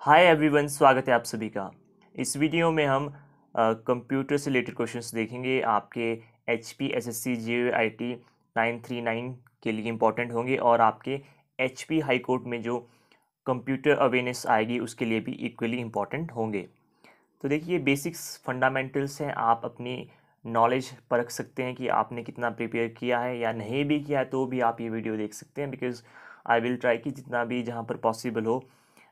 Hi everyone स्वागत है आप सभी का इस वीडियो में हम कंप्यूटर से रिलेटेड क्वेश्चंस देखेंगे आपके H P S S C J I T nine three nine के लिए इंपॉर्टेंट होंगे और आपके एच पी हाई कोर्ट में जो कंप्यूटर अवेयरनेस आएगी उसके लिए भी इक्वली इम्पॉर्टेंट होंगे तो देखिए बेसिक्स फंडामेंटल्स हैं आप अपनी नॉलेज परख सकते हैं कि आपने कितना प्रिपेयर किया है या नहीं भी किया है तो भी आप ये वीडियो देख सकते हैं बिकॉज आई विल ट्राई कि जितना भी जहाँ पर पॉसिबल हो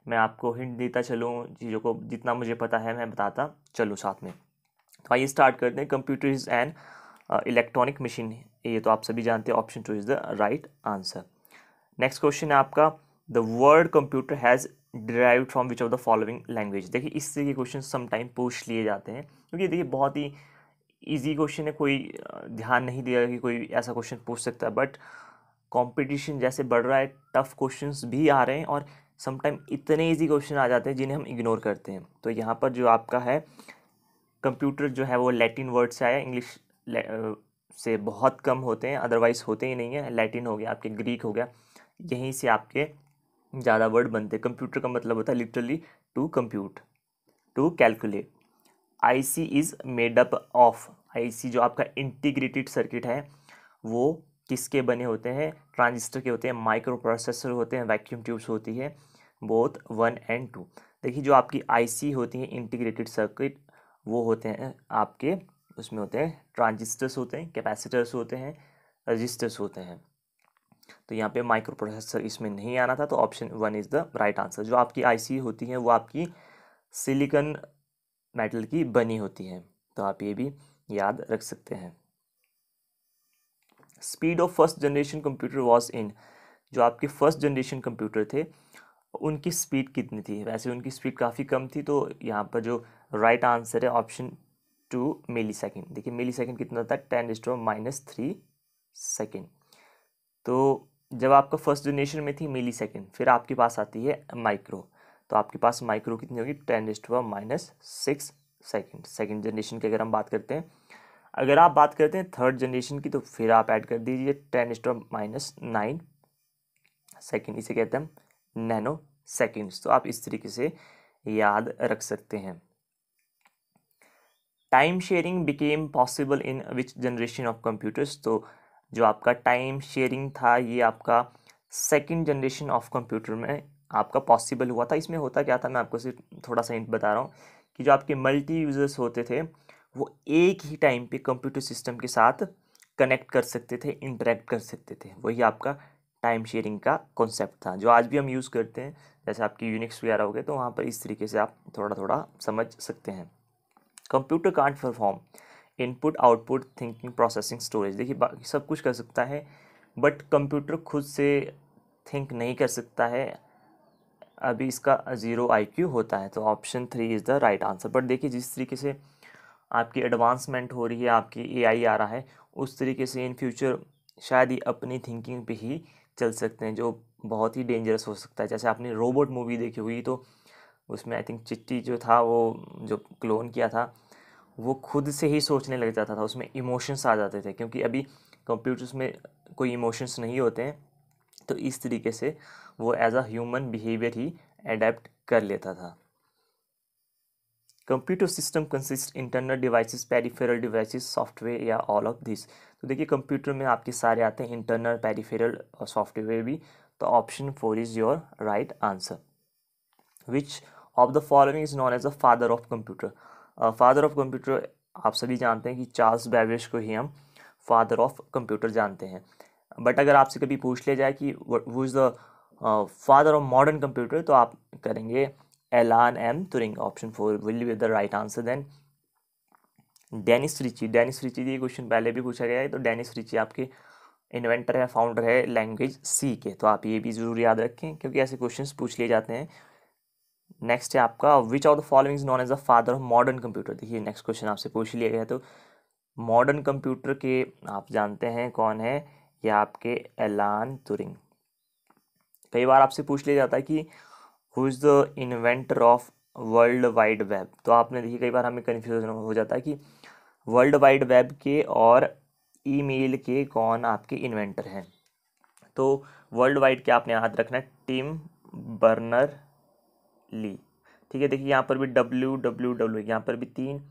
मैं आपको हिंट देता चलूँ चीज़ों को जितना मुझे पता है मैं बताता चलूँ साथ में तो आइए स्टार्ट करते हैं computer is an electronic machine ये तो आप सभी जानते हैं option two is the right answer next question है आपका the word computer has derive from which of the following language देखिए इससे ये क्वेश्चन समटाइम पूछ लिए जाते हैं क्योंकि देखिए बहुत ही ईजी क्वेश्चन है कोई uh, ध्यान नहीं दिया कि कोई ऐसा क्वेश्चन पूछ सकता है बट कॉम्पिटिशन जैसे बढ़ रहा है टफ क्वेश्चन भी आ रहे हैं और समटाइम इतने इजी क्वेश्चन आ जाते हैं जिन्हें हम इग्नोर करते हैं तो यहाँ पर जो आपका है कंप्यूटर जो है वो लैटिन वर्ड से आया इंग्लिश से बहुत कम होते हैं अदरवाइज़ होते ही नहीं है लैटिन हो गया आपके ग्रीक हो गया यहीं से आपके ज़्यादा वर्ड बनते कंप्यूटर का मतलब होता है literally to compute to calculate I C is made up of I C जो आपका इंटीग्रेटेड सर्किट है वो किसके बने होते हैं ट्रांजिस्टर के होते हैं माइक्रो प्रोसेसर होते हैं वैक्यूम ट्यूब्स होती है बोथ वन एंड टू देखिए जो आपकी आईसी होती है इंटीग्रेटेड सर्किट वो होते हैं आपके उसमें होते हैं ट्रांजिस्टर्स होते हैं कैपेसिटर्स होते हैं रजिस्टर्स होते हैं तो यहाँ पे माइक्रो प्रोसेसर इसमें नहीं आना था तो option one is the right answer जो आपकी आई होती है वो आपकी सिलिकन मेटल की बनी होती है तो आप ये भी याद रख सकते हैं speed of first generation computer was in जो आपके फर्स्ट जनरेशन कंप्यूटर थे उनकी स्पीड कितनी थी वैसे उनकी स्पीड काफ़ी कम थी तो यहाँ पर जो राइट right आंसर है ऑप्शन टू मिली सेकेंड देखिए मिली सेकेंड कितना था टेन स्टोर माइनस थ्री सेकेंड तो जब आपका फर्स्ट जनरेशन में थी मिली सेकेंड फिर आपके पास आती है माइक्रो तो आपके पास माइक्रो कितनी होगी टेन स्टोर minus six second second generation की अगर हम बात करते हैं अगर आप बात करते हैं थर्ड जनरेशन की तो फिर आप ऐड कर दीजिए टेन स्टोर माइनस नाइन सेकेंड इसे कहते हैं नैनो सेकेंड्स तो आप इस तरीके से याद रख सकते हैं time sharing became possible in which generation of computers तो जो आपका टाइम शेयरिंग था ये आपका सेकेंड जनरेशन ऑफ कंप्यूटर में आपका पॉसिबल हुआ था इसमें होता क्या था मैं आपको सिर्फ थोड़ा सा इंट बता रहा हूँ कि जो आपके मल्टी यूज़र्स होते थे वो एक ही टाइम पे कंप्यूटर सिस्टम के साथ कनेक्ट कर सकते थे इंटरेक्ट कर सकते थे वही आपका टाइम शेयरिंग का कॉन्सेप्ट था जो आज भी हम यूज़ करते हैं जैसे आपकी यूनिक्स वगैरह हो गए तो वहाँ पर इस तरीके से आप थोड़ा थोड़ा समझ सकते हैं computer can't perform input output thinking processing storage देखिए बाकी सब कुछ कर सकता है बट कंप्यूटर खुद से थिंक नहीं कर सकता है अभी इसका ज़ीरो आई होता है तो option three is the right answer but देखिए जिस तरीके से आपकी एडवांसमेंट हो रही है आपकी एआई आ रहा है उस तरीके से इन फ्यूचर शायद ही अपनी थिंकिंग पे ही चल सकते हैं जो बहुत ही डेंजरस हो सकता है जैसे आपने रोबोट मूवी देखी हुई तो उसमें आई थिंक चिट्टी जो था वो जो क्लोन किया था वो खुद से ही सोचने लग जाता था उसमें इमोशंस आ जाते थे क्योंकि अभी कंप्यूटर्स में कोई इमोशंस नहीं होते हैं तो इस तरीके से वो एज अ ह्यूमन बिहेवियर ही अडेप्ट कर लेता था computer system consist internal devices peripheral devices software या ऑल ऑफ दिस तो देखिए कंप्यूटर में आपके सारे आते हैं इंटरनल पेरीफेरल और सॉफ्टवेयर भी तो option four is your right answer which of the following is known as a father of computer father of computer आप सभी जानते हैं कि चार्ल्स बैबेज को ही हम फादर ऑफ कंप्यूटर जानते हैं बट अगर आपसे कभी पूछ लिया जाए कि वो is the father of modern computer तो आप करेंगे Alan M. Turing. तो option four will be the right answer then. Dennis Ritchie Dennis Ritchie ये क्वेश्चन पहले भी पूछा गया है तो डेनिस रिची आपके इन्वेंटर है फाउंडर है लैंग्वेज सी के तो आप ये भी ज़रूर याद रखें क्योंकि ऐसे क्वेश्चंस पूछ लिए जाते हैं नेक्स्ट है आपका which of the following known as the father of modern computer देखिए नेक्स्ट क्वेश्चन आपसे पूछ लिया गया तो मॉडर्न कंप्यूटर के आप जानते हैं कौन है या आपके एलान तुरिंग कई बार आपसे पूछ लिया जाता है कि who is the inventor of World Wide Web तो आपने देखिए कई बार हमें कन्फ्यूजन हो जाता है कि वर्ल्ड वाइड वेब के और ईमेल के कौन आपके इन्वेंटर हैं तो वर्ल्ड वाइड के आपने याद रखना है टिम बर्नर ली ठीक है देखिए यहाँ पर भी डब्ल्यू डब्ल्यू डब्ल्यू यहाँ पर भी तीन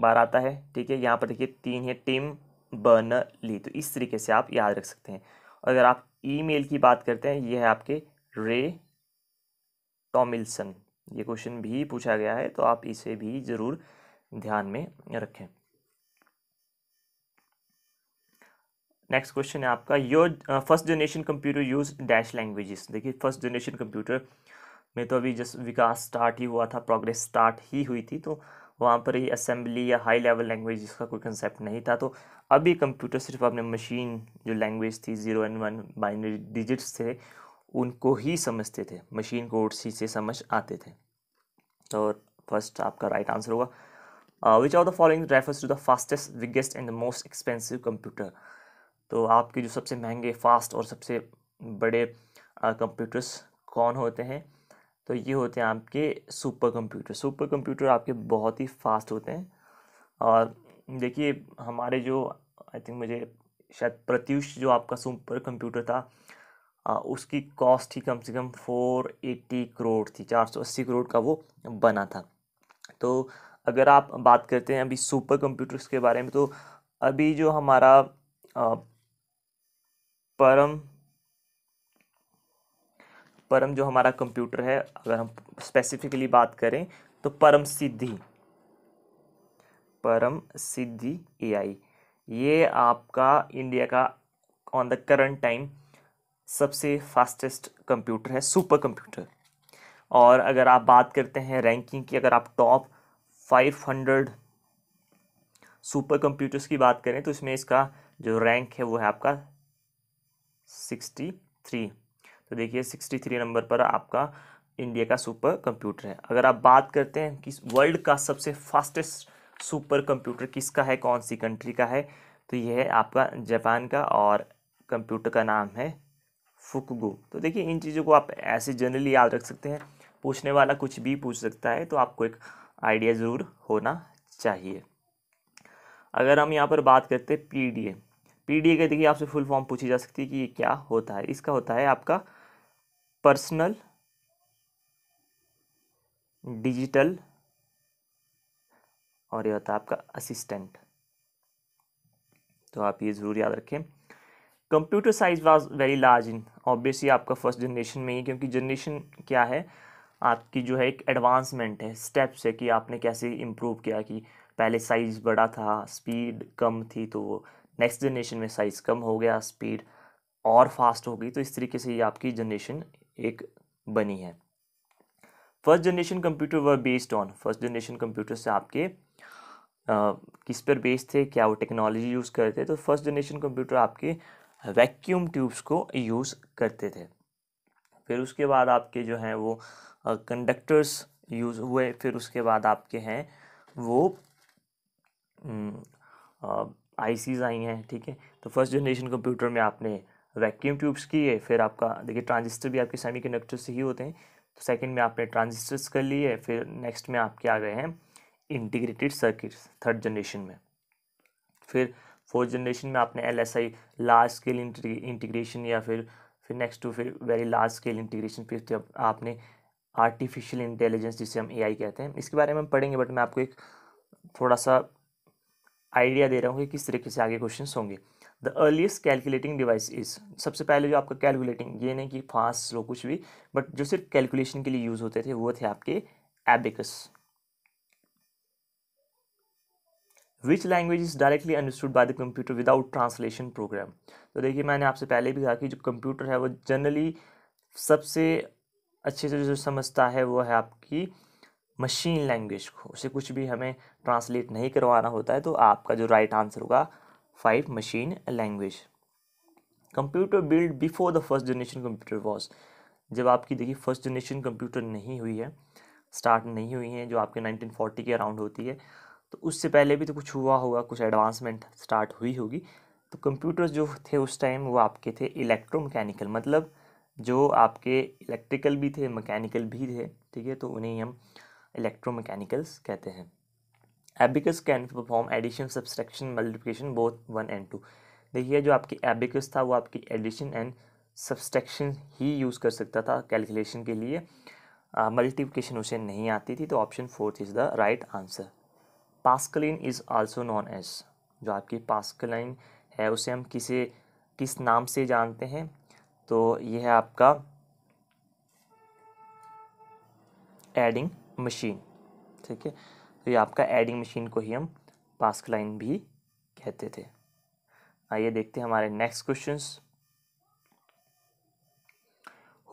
बार आता है ठीक है यहाँ पर देखिए तीन है टिम बर्नर ली तो इस तरीके से आप याद रख सकते हैं अगर आप ईमेल की बात करते हैं ये है आपके रे टॉमिल्सन ये क्वेश्चन भी पूछा गया है तो आप इसे भी ज़रूर ध्यान में रखें नेक्स्ट क्वेश्चन है आपका your first generation computer use dash languages देखिए फर्स्ट जनरेशन कंप्यूटर में तो अभी जस्ट विकास स्टार्ट ही हुआ था प्रोग्रेस स्टार्ट ही हुई थी तो वहाँ पर ही असेंबली या हाई लेवल लैंग्वेज का कोई कंसेप्ट नहीं था तो अभी कंप्यूटर सिर्फ अपने मशीन जो लैंग्वेज थी zero and one binary digits थे उनको ही समझते थे मशीन कोड्स ही से समझ आते थे और तो फर्स्ट आपका राइट आंसर होगा which are the following refers to the fastest biggest and the most expensive computer तो आपके जो सबसे महंगे फास्ट और सबसे बड़े कंप्यूटर्स uh, कौन होते हैं तो ये होते हैं आपके सुपर कंप्यूटर सुपर कंप्यूटर आपके बहुत ही फास्ट होते हैं और देखिए हमारे जो आई थिंक मुझे शायद प्रत्युष जो आपका सुपर कंप्यूटर था उसकी कॉस्ट ही कम से कम फोर एट्टी करोड़ थी चार सौ अस्सी करोड़ का वो बना था तो अगर आप बात करते हैं अभी सुपर कंप्यूटर्स के बारे में तो अभी जो हमारा परम परम जो हमारा कंप्यूटर है अगर हम स्पेसिफिकली बात करें तो परम सिद्धि परम सिद्धि एआई ये आपका इंडिया का ऑन द करंट टाइम सबसे फास्टेस्ट कंप्यूटर है सुपर कंप्यूटर और अगर आप बात करते हैं रैंकिंग की अगर आप टॉप 500 सुपर कंप्यूटर्स की बात करें तो इसमें इसका जो रैंक है वो है आपका 63 तो देखिए 63 नंबर पर आपका इंडिया का सुपर कंप्यूटर है अगर आप बात करते हैं कि वर्ल्ड का सबसे फास्टेस्ट सुपर कंप्यूटर किसका है कौन सी कंट्री का है तो यह है आपका जापान का और कंप्यूटर का नाम है फुकगो तो देखिए इन चीज़ों को आप ऐसे जनरली याद रख सकते हैं पूछने वाला कुछ भी पूछ सकता है तो आपको एक आइडिया ज़रूर होना चाहिए अगर हम यहाँ पर बात करते हैं P D A P D A का देखिए आपसे फुल फॉर्म पूछी जा सकती है कि ये क्या होता है इसका होता है आपका पर्सनल डिजिटल और ये होता है आपका असिस्टेंट तो आप ये ज़रूर याद रखें computer size was very large in obviously आपका फर्स्ट जनरेशन में ही क्योंकि जनरेशन क्या है आपकी जो है एक एडवांसमेंट है स्टेप्स है कि आपने कैसे इम्प्रूव किया कि पहले साइज़ बड़ा था स्पीड कम थी तो नेक्स्ट जनरेशन में साइज़ कम हो गया स्पीड और फास्ट हो गई तो इस तरीके से ये आपकी जनरेशन एक बनी है first generation computer were based on first generation computer से आपके आ, किस पर बेस्ड थे क्या वो टेक्नोलॉजी यूज़ करते तो फर्स्ट जनरेशन कंप्यूटर आपके वैक्यूम ट्यूब्स को यूज़ करते थे फिर उसके बाद आपके जो हैं वो कंडक्टर्स यूज़ हुए फिर उसके बाद आपके हैं वो आईसीज आई हैं ठीक है तो फर्स्ट जनरेशन कंप्यूटर में आपने वैक्यूम ट्यूब्स किए फिर आपका देखिए ट्रांजिस्टर भी आपके सेमी कंडक्टर से ही होते हैं तो सेकेंड में आपने ट्रांजिस्टर्स कर लिए फिर नेक्स्ट में आपके आ गए हैं इंटीग्रेटेड सर्किट्स थर्ड जनरेशन में फिर फोर्थ जनरेशन में आपने L S I large scale integration या फिर फिर नेक्स्ट टू फिर वेरी लार्ज स्केल इंटीग्रेशन तो आपने आर्टिफिशियल इंटेलिजेंस जिसे हम एआई कहते हैं इसके बारे में हम पढ़ेंगे बट मैं आपको एक थोड़ा सा आइडिया दे रहा हूँ कि किस तरीके से आगे क्वेश्चन होंगे the earliest calculating device is सबसे पहले जो आपका कैलकुलेटिंग ये नहीं कि फास्ट स्लो कुछ भी बट जो सिर्फ कैलकुलेशन के लिए यूज़ होते थे वो थे आपके abacus which language is directly understood by the computer without translation program तो देखिए मैंने आपसे पहले भी कहा कि जो कंप्यूटर है वो जनरली सबसे अच्छे से जो समझता है वो है आपकी मशीन लैंग्वेज को उसे कुछ भी हमें ट्रांसलेट नहीं करवाना होता है तो आपका जो राइट आंसर होगा five machine language computer build before the first generation computer was जब आपकी देखिए फर्स्ट जनरेशन कंप्यूटर नहीं हुई है स्टार्ट नहीं हुई है जो आपके 1940 के अराउंड होती है तो उससे पहले भी तो कुछ हुआ होगा कुछ एडवांसमेंट स्टार्ट हुई होगी तो कंप्यूटर्स जो थे उस टाइम वो आपके थे इलेक्ट्रो मैकेनिकल मतलब जो आपके इलेक्ट्रिकल भी थे मैकेनिकल भी थे ठीक है तो उन्हें हम इलेक्ट्रो मैकेनिकल्स कहते हैं abacus can perform addition subtraction multiplication both one and two देखिए जो आपकी एबिकस था वो आपकी एडिशन एंड सब्सट्रैक्शन ही यूज़ कर सकता था कैलकुलेशन के लिए मल्टीप्लिकेशन uh, उसे नहीं आती थी तो option fourth is the right answer Pascaline is also known as जो आपकी पास्कलिन है उसे हम किसे किस नाम से जानते हैं तो यह है आपका एडिंग मशीन ठीक है तो ये आपका एडिंग मशीन को ही हम पास्कलाइन भी कहते थे आइए देखते हैं हमारे next questions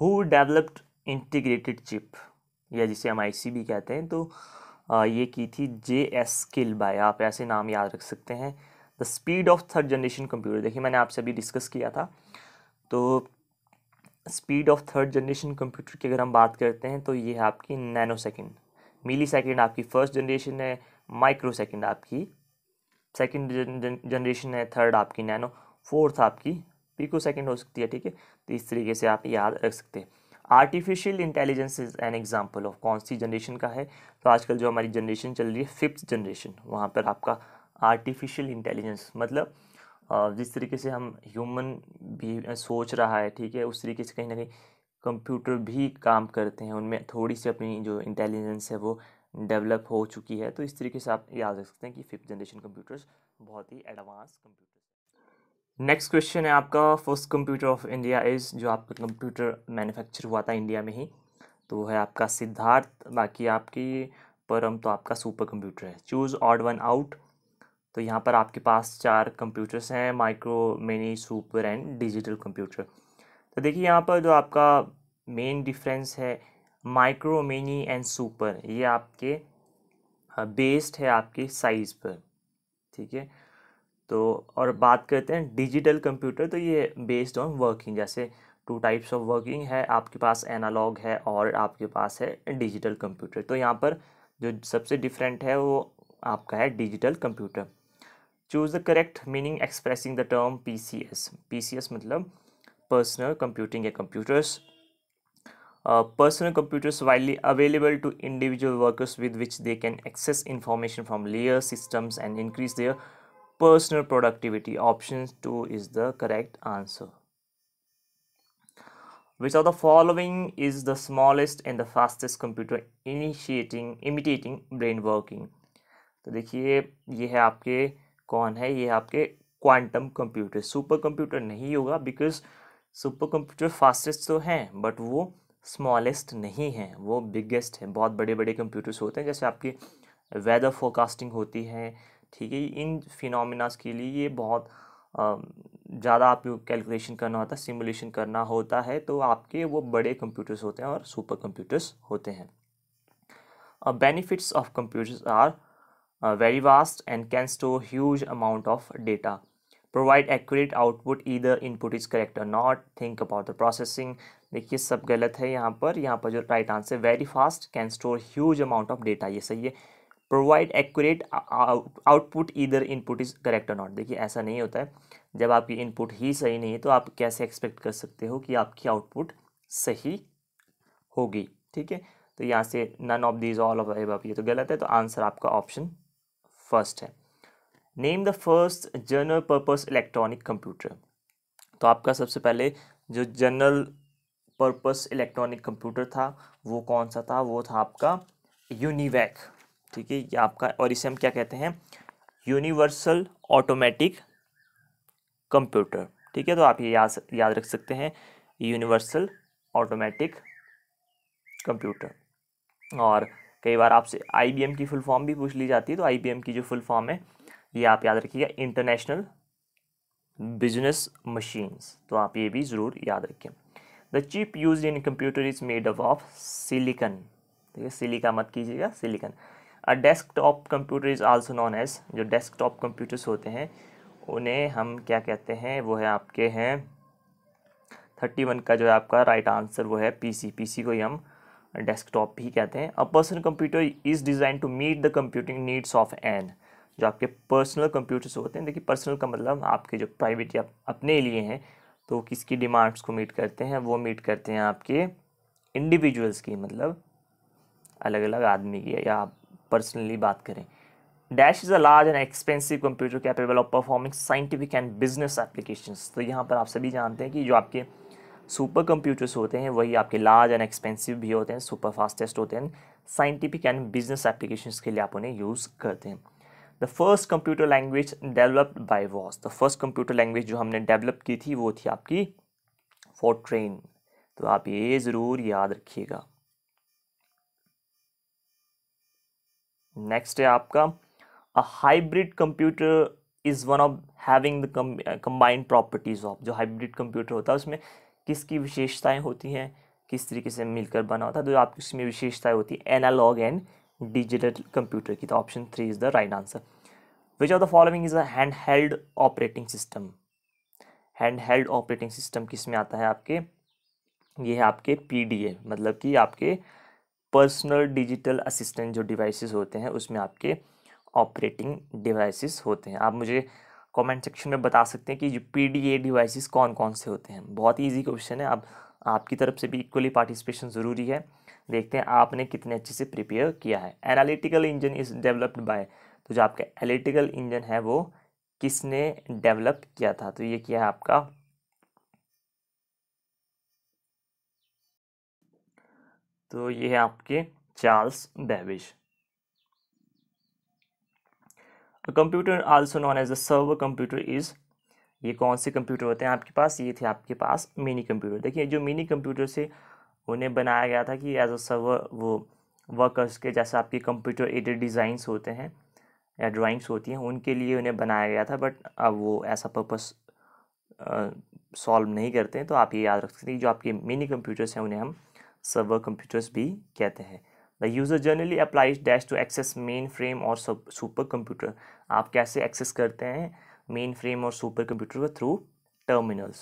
who developed integrated chip या जिसे हम आईसी भी कहते हैं तो ये की थी जे एस स्किल बाय आप ऐसे नाम याद रख सकते हैं the speed of third generation computer देखिए मैंने आपसे अभी डिस्कस किया था तो speed of third generation computer की अगर हम बात करते हैं तो ये है आपकी नैनो सेकेंड मिली सेकेंड आपकी फर्स्ट जनरेशन है माइक्रो सेकेंड आपकी सेकेंड जनरेशन है थर्ड आपकी नैनो फोर्थ आपकी पीको सेकेंड हो सकती है ठीक है तो इस तरीके से आप याद रख सकते हैं artificial intelligence is an example of कौन सी जनरेशन का है तो आजकल जो हमारी जनरेशन चल रही है फिफ्थ जनरेशन वहाँ पर आपका आर्टिफिशियल इंटेलिजेंस मतलब जिस तरीके से हम ह्यूमन भी सोच रहा है ठीक है उस तरीके से कहीं ना कहीं कंप्यूटर भी काम करते हैं उनमें थोड़ी सी अपनी जो इंटेलिजेंस है वो डेवलप हो चुकी है तो इस तरीके से आप याद रख सकते हैं कि फिफ्थ जनरेशन कंप्यूटर्स बहुत ही एडवांस कंप्यूटर नेक्स्ट क्वेश्चन है आपका first computer of India is जो आपका कंप्यूटर मैन्युफैक्चर हुआ था इंडिया में ही तो है आपका सिद्धार्थ बाकी आपकी परम तो आपका सुपर कंप्यूटर है चूज़ ऑड वन आउट तो यहाँ पर आपके पास चार कंप्यूटर्स हैं micro mini super and digital computer तो देखिए यहाँ पर जो आपका मेन डिफरेंस है माइक्रो मिनी एंड सुपर ये आपके बेस्ड हाँ, है आपके साइज़ पर ठीक है तो और बात करते हैं डिजिटल कंप्यूटर तो ये बेस्ड ऑन वर्किंग जैसे टू टाइप्स ऑफ वर्किंग है आपके पास एनालॉग है और आपके पास है डिजिटल कंप्यूटर तो यहाँ पर जो सबसे डिफरेंट है वो आपका है digital computer choose the correct meaning expressing the term P C S P C S मतलब पर्सनल कंप्यूटिंग या computers personal computers widely available to individual workers with which they can access information from layer systems and increase their personal productivity option 2 is the correct answer which of the following is the smallest and the fastest computer initiating imitating brain working तो देखिए ये है आपके कौन है ये है आपके क्वांटम कंप्यूटर सुपर कंप्यूटर नहीं होगा बिकॉज सुपर कंप्यूटर फास्टेस्ट तो हैं बट वो स्मॉलेस्ट नहीं है वो बिगेस्ट है बहुत बड़े बड़े कंप्यूटर्स होते हैं जैसे आपकी वेदर फोरकास्टिंग होती है ठीक है इन फिनोमिनास के लिए ये बहुत ज़्यादा आप कैलकुलेशन करना होता है सिमुलेशन करना होता है तो आपके वो बड़े कंप्यूटर्स होते हैं और सुपर कंप्यूटर्स होते हैं benefits of computers are very vast and can store huge amount of data provide accurate output either input is correct और not think about the processing देखिए सब गलत है यहाँ पर यहाँ पर जो right answer very fast can store huge amount of data ये सही है provide accurate output either input is correct और नॉट देखिए ऐसा नहीं होता है जब आपकी इनपुट ही सही नहीं है तो आप कैसे एक्सपेक्ट कर सकते हो कि आपकी आउटपुट सही होगी ठीक है तो यहाँ से none of these all of above ये तो गलत है तो आंसर आपका ऑप्शन फर्स्ट है name the first general purpose electronic computer तो आपका सबसे पहले जो जनरल पर्पस इलेक्ट्रॉनिक कंप्यूटर था वो कौन सा था वो था आपका यूनिवैक ठीक है ये आपका और इसे हम क्या कहते हैं यूनिवर्सल ऑटोमेटिक कंप्यूटर ठीक है तो आप ये याद याद रख सकते हैं यूनिवर्सल ऑटोमेटिक कंप्यूटर और कई बार आपसे आईबीएम की फुल फॉर्म भी पूछ ली जाती है तो आईबीएम की जो फुल फॉर्म है ये आप याद रखिएगा इंटरनेशनल बिजनेस मशीन्स तो आप ये भी ज़रूर याद रखें the chip use in computer is made up of silicon ठीक है सिलिका मत कीजिएगा silicon a desktop computer is also known as जो डेस्कटॉप कंप्यूटर्स होते हैं उन्हें हम क्या कहते हैं वो है आपके हैं थर्टी वन का जो है आपका राइट right आंसर वो है पीसी पीसी को ही हम डेस्कटॉप भी कहते हैं a personal computer is design to meet the computing needs of an जो आपके पर्सनल कंप्यूटर्स होते हैं देखिए पर्सनल का मतलब आपके जो प्राइवेट या अपने लिए हैं तो किसकी डिमांड्स को मीट करते हैं वो मीट करते हैं आपके इंडिविजुअल्स की मतलब अलग अलग आदमी की या पर्सनली बात करें dash is a large and expensive computer capable of performing scientific and business application तो यहाँ पर आप सभी जानते हैं कि जो आपके सुपर कंप्यूटर्स होते हैं वही आपके लार्ज एंड एक्सपेंसिव भी होते हैं सुपर फास्टेस्ट होते हैं साइंटिफिक एंड बिजनेस एप्लीकेशन के लिए आप उन्हें यूज़ करते हैं the first computer language developed by was the first computer language जो हमने डेवलप की थी वो थी आपकी फॉर ट्रेन तो आप ये ज़रूर याद रखिएगा नेक्स्ट है आपका a hybrid computer is one of having the combined properties of जो हाइब्रिड कंप्यूटर होता है उसमें किसकी विशेषताएं होती हैं किस तरीके से मिलकर बना होता है तो आपकी उसमें विशेषताएं होती है एनालॉग एंड डिजिटल कंप्यूटर की तो option three is the right answer which of the following is a hand held operating system hand held operating system किस में आता है आपके ये है आपके पी मतलब कि आपके पर्सनल डिजिटल असिस्टेंट जो डिवाइसेस होते हैं उसमें आपके ऑपरेटिंग डिवाइसेस होते हैं आप मुझे कमेंट सेक्शन में बता सकते हैं कि जो पी डी ए डिवाइसेस कौन कौन से होते हैं बहुत ही ईजी क्वेश्चन है आप आपकी तरफ से भी इक्वली पार्टिसिपेशन ज़रूरी है देखते हैं आपने कितने अच्छे से प्रिपेयर किया है analytical engine is developed by तो जो आपका एनालिटिकल इंजन है वो किसने डेवलप किया था तो ये किया है आपका तो ये है आपके Charles Babbage computer also known as a server computer is ये कौन से कंप्यूटर होते हैं आपके पास ये थे आपके पास मिनी कंप्यूटर देखिए जो मिनी कंप्यूटर से उन्हें बनाया गया था कि एज अ सर्वर वो वर्कर्स के जैसे आपके कंप्यूटर एडेड डिज़ाइंस होते हैं या ड्राइंग्स होती हैं उनके लिए उन्हें बनाया गया था बट अब वो ऐसा पर्पस सॉल्व नहीं करते हैं तो आप ये याद रख सकते हैं जो आपके मिनी कंप्यूटर्स हैं उन्हें हम सर्वर कंप्यूटर्स भी कहते हैं the user generally applies dash to access mainframe और सुपर कंप्यूटर आप कैसे एक्सेस करते हैं मेन फ्रेम और सुपर कंप्यूटर को through terminals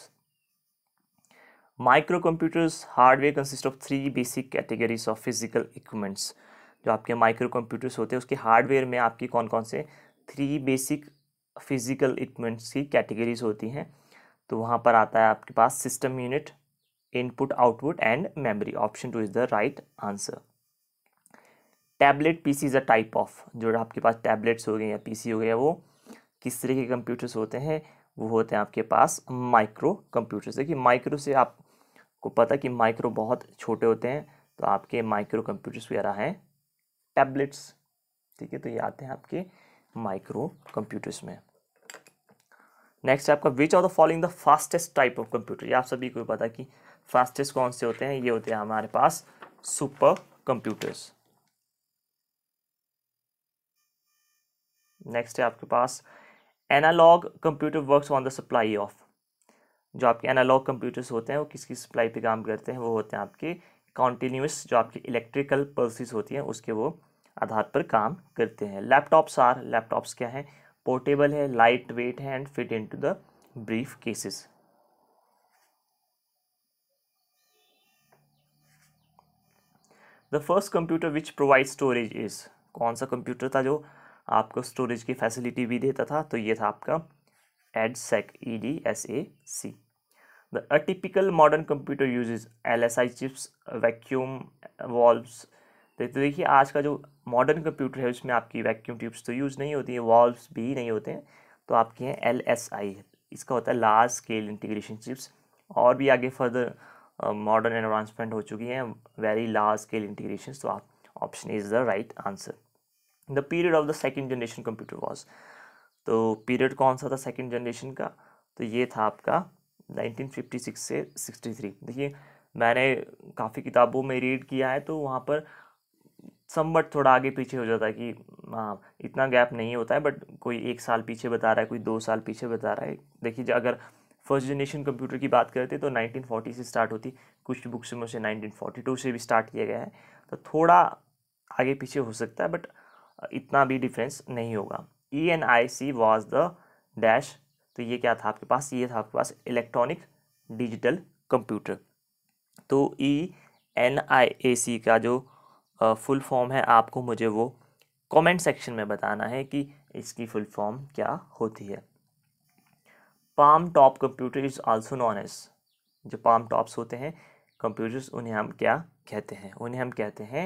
micro computers hardware consist of three basic categories of physical equipments जो आपके माइक्रो कंप्यूटर्स होते हैं उसके हार्डवेयर में आपकी कौन कौन से थ्री बेसिक फिजिकल इक्विपमेंट्स की कैटेगरीज होती हैं तो वहाँ पर आता है आपके पास system unit input output and memory option two is the right answer tablet PC is a type of जो आपके पास टैबलेट्स हो गए या पीसी हो गया वो किस तरह के कंप्यूटर्स होते हैं वो होते हैं आपके पास माइक्रो कंप्यूटर्स देखिए माइक्रो से आपको पता कि माइक्रो बहुत छोटे होते हैं तो आपके माइक्रो कंप्यूटर्स वगैरह हैं टैबलेट्स ठीक है तो ये आते हैं आपके माइक्रो कंप्यूटर्स में नेक्स्ट आपका which are the following the fastest type of computer ये आप सभी को पता कि फास्टेस्ट कौन से होते हैं ये होते हैं हमारे पास सुपर कंप्यूटर्स नेक्स्ट है आपके पास analog computer works on the supply of जो आपके एनालॉग कंप्यूटर्स होते हैं वो किसकी सप्लाई पे काम करते हैं वो होते हैं आपके कॉन्टीन्यूस जो आपकी इलेक्ट्रिकल पल्सिस होती हैं उसके वो आधार पर काम करते हैं लैपटॉप्स आर लैपटॉप्स क्या हैं पोर्टेबल है लाइट वेट है and fit into the briefcases the first computer which provide storage is कौन सा कंप्यूटर था जो आपको स्टोरेज की फैसिलिटी भी देता था तो ये था आपका EDSAC E D S A C the a typical modern computer use L S I chips vacuum valves तो देखिए आज का जो मॉडर्न कंप्यूटर है उसमें आपकी वैक्यूम ट्यूब्स तो यूज़ नहीं होती है वॉल्व्स भी नहीं होते हैं तो आपके हैं एल एस आई इसका होता है लार्ज स्केल इंटीग्रेशन चिप्स और भी आगे फर्दर मॉडर्न एडवांसमेंट हो चुकी है वेरी लार्ज स्केल इंटीग्रेशन तो आप option is the right answer the period of the second generation computer was तो पीरियड कौन सा था सेकेंड जनरेशन का तो ये था आपका 1956 से 63 देखिए मैंने काफ़ी किताबों में रीड किया है तो वहाँ पर समवट थोड़ा आगे पीछे हो जाता है कि हाँ इतना गैप नहीं होता है बट कोई एक साल पीछे बता रहा है कोई दो साल पीछे बता रहा है देखिए अगर फर्स्ट जनरेशन कंप्यूटर की बात करते तो 1940 से स्टार्ट होती कुछ बुक्स में उसे 1942 से भी स्टार्ट किया गया है तो थोड़ा आगे पीछे हो सकता है बट इतना भी डिफरेंस नहीं होगा E N I C was the dash तो ये क्या था आपके पास ये था आपके पास इलेक्ट्रॉनिक डिजिटल कंप्यूटर तो ई एन आई ए सी का जो फुल फॉर्म है आपको मुझे वो कमेंट सेक्शन में बताना है कि इसकी फुल फॉर्म क्या होती है palmtop computer is also known as जो पाम टॉप्स होते हैं कंप्यूटर्स उन्हें हम क्या कहते हैं उन्हें हम कहते हैं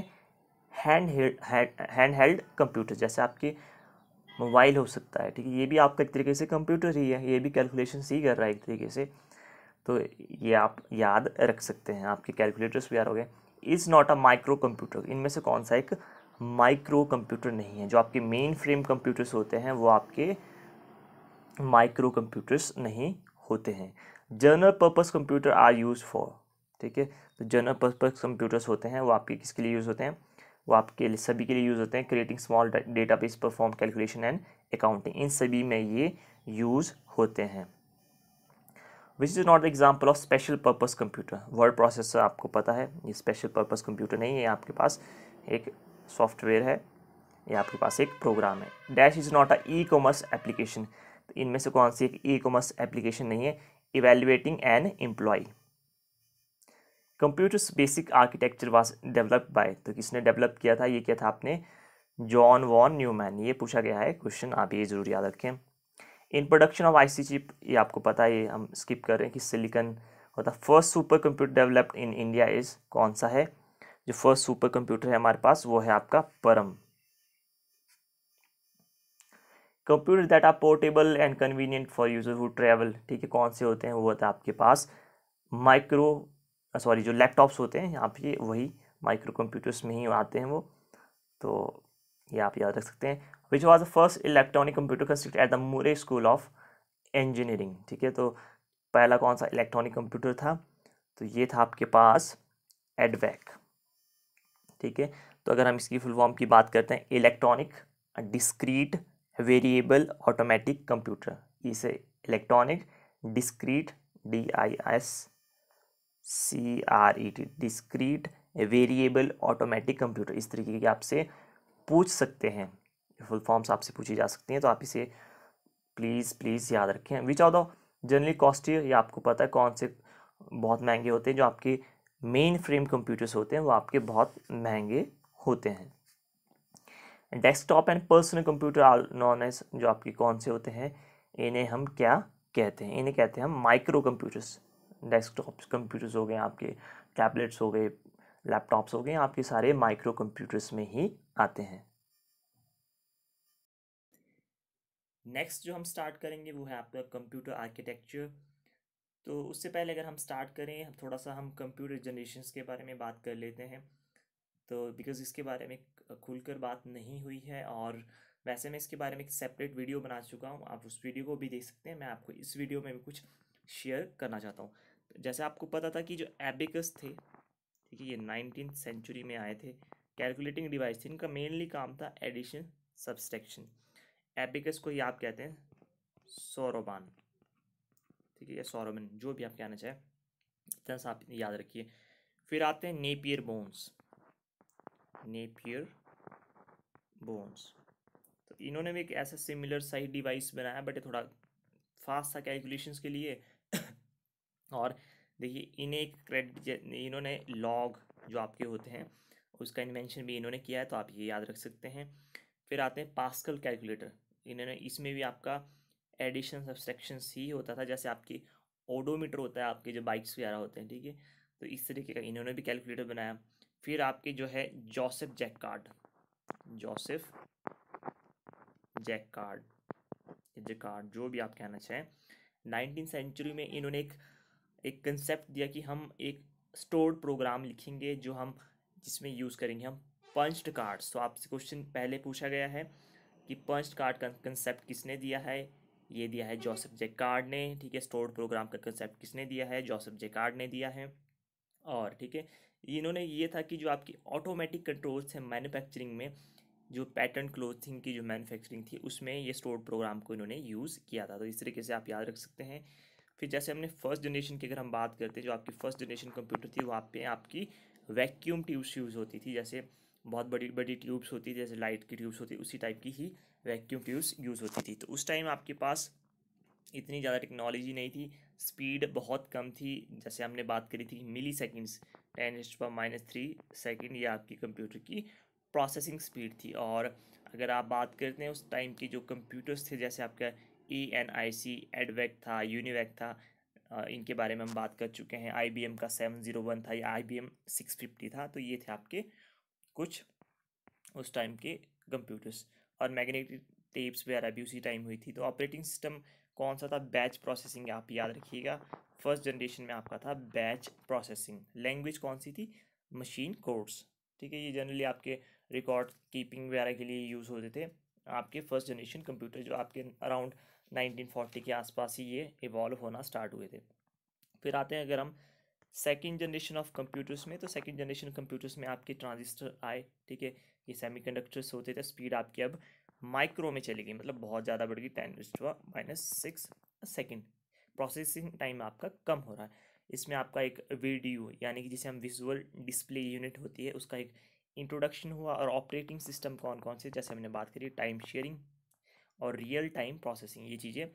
हैंड हैंड हेल्ड कंप्यूटर जैसे आपके मोबाइल हो सकता है ठीक है ये भी आपका एक तरीके से कंप्यूटर ही है ये भी कैलकुलेशन ही कर रहा है एक तरीके से तो ये आप याद रख सकते हैं आपके कैलकुलेटर्स भी यार हो गए is not a micro computer इनमें से कौन सा एक माइक्रो कंप्यूटर नहीं है जो आपके मेन फ्रेम कंप्यूटर्स होते हैं वो आपके माइक्रो कंप्यूटर्स नहीं होते हैं general purpose computer are use for ठीक है तो जर्नल पर्पस कंप्यूटर्स होते हैं वो आपके किसके लिए यूज़ होते हैं वो आपके लिए सभी के लिए यूज़ होते हैं creating small database perform calculation and accounting इन सभी में ये यूज़ होते हैं which is not example of special purpose computer word processor आपको पता है ये स्पेशल पर्पस कंप्यूटर नहीं है आपके पास एक सॉफ्टवेयर है या आपके पास एक प्रोग्राम है dash is not a e commerce application तो इनमें से कौन सी एक ई कॉमर्स एप्लीकेशन नहीं है evaluating an employ computers basic architecture was develop by तो किसने डेवलप किया था ये क्या था आपने जॉन वॉन न्यूमैन ये पूछा गया है क्वेश्चन आप ये जरूर याद रखें in production of IC chip ये आपको पता है ये हम स्किप कर रहे हैं कि सिलिकन होता first super computer developed in India is कौन सा है जो फर्स्ट सुपर कंप्यूटर है हमारे पास वो है आपका Param computer that are portable and convenient for user who travel ठीक है कौन से होते हैं वो होता है आपके पास माइक्रो सॉरी जो लैपटॉप्स होते हैं यहाँ पे वही माइक्रो कंप्यूटर्स में ही आते हैं वो तो ये आप याद रख सकते हैं which was the first electronic computer construct at the Moore school of engineering ठीक है तो पहला कौन सा इलेक्ट्रॉनिक कंप्यूटर था तो ये था आपके पास एडवैक ठीक है तो अगर हम इसकी फुल फॉर्म की बात करते हैं electronic discrete variable automatic computer इसे electronic discrete D I S C R E T discrete variable automatic computer इस तरीके की आपसे पूछ सकते हैं फुल फॉर्म्स आपसे पूछी जा सकती हैं तो आप इसे प्लीज़ प्लीज़ याद रखें which are the generally costly ये आपको पता है कौन से बहुत महंगे होते हैं जो आपके मेन फ्रेम कंप्यूटर्स होते हैं वो आपके बहुत महंगे होते हैं desktop and personal computer all known as जो आपके कौन से होते हैं इन्हें हम क्या कहते हैं इन्हें कहते हैं हम माइक्रो कंप्यूटर्स डेस्कटॉप कंप्यूटर्स हो गए आपके टैबलेट्स हो गए लैपटॉप्स हो गए आपके सारे माइक्रो कंप्यूटर्स में ही आते हैं नेक्स्ट जो हम स्टार्ट करेंगे वो है आपका कंप्यूटर आर्किटेक्चर तो उससे पहले अगर हम स्टार्ट करें थोड़ा सा हम कंप्यूटर जनरेशन के बारे में बात कर लेते हैं तो बिकॉज़ इसके बारे में खुलकर बात नहीं हुई है और वैसे मैं इसके बारे में एक सेपरेट वीडियो बना चुका हूँ आप उस वीडियो को भी देख सकते हैं मैं आपको इस वीडियो में भी कुछ शेयर करना चाहता हूँ जैसे आपको पता था कि जो एबिकस थे ठीक है ये नाइनटीन सेंचुरी में आए थे कैलकुलेटिंग डिवाइस थे इनका मेनली काम था एडिशन सब्सट्रैक्शन एबिकस को ही आप कहते हैं सौरोबान ठीक है या सौरोबन जो भी आप कहना चाहें इतना आप याद रखिए फिर आते हैं नेपियर बोन्स नेपियर बोन्स तो इन्होंने भी एक ऐसा सिमिलर साइज डिवाइस बनाया बट थोड़ा फास्ट था कैलकुलेशंस के लिए और देखिए इन्हें एक क्रेडिट इन्होंने लॉग जो आपके होते हैं उसका इन्वेंशन भी इन्होंने किया है तो आप ये याद रख सकते हैं फिर आते हैं पास्कल कैलकुलेटर इन्होंने इसमें भी आपका एडिशन सब्सट्रैक्शन ही होता था जैसे आपकी ओडोमीटर होता है आपके जो बाइक्स वगैरह होते हैं ठीक है तो इस तरीके का इन्होंने भी कैलकुलेटर बनाया फिर आपके जो है Joseph Jack card Joseph Jack card card जो भी आप कहना चाहें नाइनटीन सेंचुरी में इन्होंने एक एक कंसेप्ट दिया कि हम एक स्टोर्ड प्रोग्राम लिखेंगे जो हम जिसमें यूज़ करेंगे हम पंच्ड कार्ड तो आपसे क्वेश्चन पहले पूछा गया है कि पंच कार्ड का कंसेप्ट किसने दिया है ये दिया है जोसेफ जैकार्ड ने ठीक है स्टोर्ड प्रोग्राम का कंसेप्ट किसने दिया है जोसेफ जेकार्ड ने दिया है और ठीक है इन्होंने ये था कि जो आपकी ऑटोमेटिक कंट्रोल्स हैं मैन्युफैक्चरिंग में जो पैटर्न क्लोथिंग की जो मैन्युफैक्चरिंग थी उसमें ये स्टोर प्रोग्राम को इन्होंने यूज़ किया था तो इस तरीके से आप याद रख सकते हैं फिर जैसे हमने फर्स्ट जनरेशन की अगर हम बात करते हैं जो आपकी फर्स्ट जनरेशन कंप्यूटर थी वहाँ पे आपकी वैक्यूम ट्यूब्स यूज़ होती थी जैसे बहुत बड़ी बड़ी ट्यूब्स होती थी जैसे लाइट की ट्यूब्स होती उसी टाइप की ही वैक्यूम ट्यूब्स यूज़ होती थी तो उस टाइम आपके पास इतनी ज़्यादा टेक्नोलॉजी नहीं थी स्पीड बहुत कम थी जैसे हमने बात करी थी मिली सेकेंड्स टेन इंच पर माइनस थ्री सेकेंड यह आपकी कंप्यूटर की प्रोसेसिंग स्पीड थी और अगर आप बात करते हैं उस टाइम के जो कंप्यूटर्स थे जैसे आपका ई एन आई सी एडवेक था यूनिवैक था इनके बारे में हम बात कर चुके हैं आई बी एम का सेवन ज़ीरो वन था या I B M six fifty था तो ये थे आपके कुछ उस टाइम के कंप्यूटर्स और मैग्नेटिक टेप्स वगैरह भी उसी टाइम हुई थी तो ऑपरेटिंग सिस्टम कौन सा था बैच प्रोसेसिंग आप याद रखिएगा फर्स्ट जनरेशन में आपका था बैच प्रोसेसिंग लैंग्वेज कौन सी थी मशीन कोड्स ठीक है ये जनरली आपके रिकॉर्ड कीपिंग वगैरह के लिए यूज़ होते थे आपके फर्स्ट जनरेशन कंप्यूटर जो आपके अराउंड 1940 के आसपास ही ये इवॉल्व होना स्टार्ट हुए थे फिर आते हैं अगर हम सेकेंड जनरेशन ऑफ कंप्यूटर्स में तो सेकेंड जनरेशन कंप्यूटर्स में आपके ट्रांजिस्टर आए ठीक है ये सेमी होते थे स्पीड आपकी अब माइक्रो में चली गई मतलब बहुत ज़्यादा बढ़ गई ten minus six second processing time आपका कम हो रहा है इसमें आपका एक वीडियो यानी कि जिसे हम विजुअल डिस्प्ले यूनिट होती है उसका एक इंट्रोडक्शन हुआ और ऑपरेटिंग सिस्टम कौन कौन से जैसे हमने बात करी टाइम शेयरिंग और रियल टाइम प्रोसेसिंग ये चीज़ें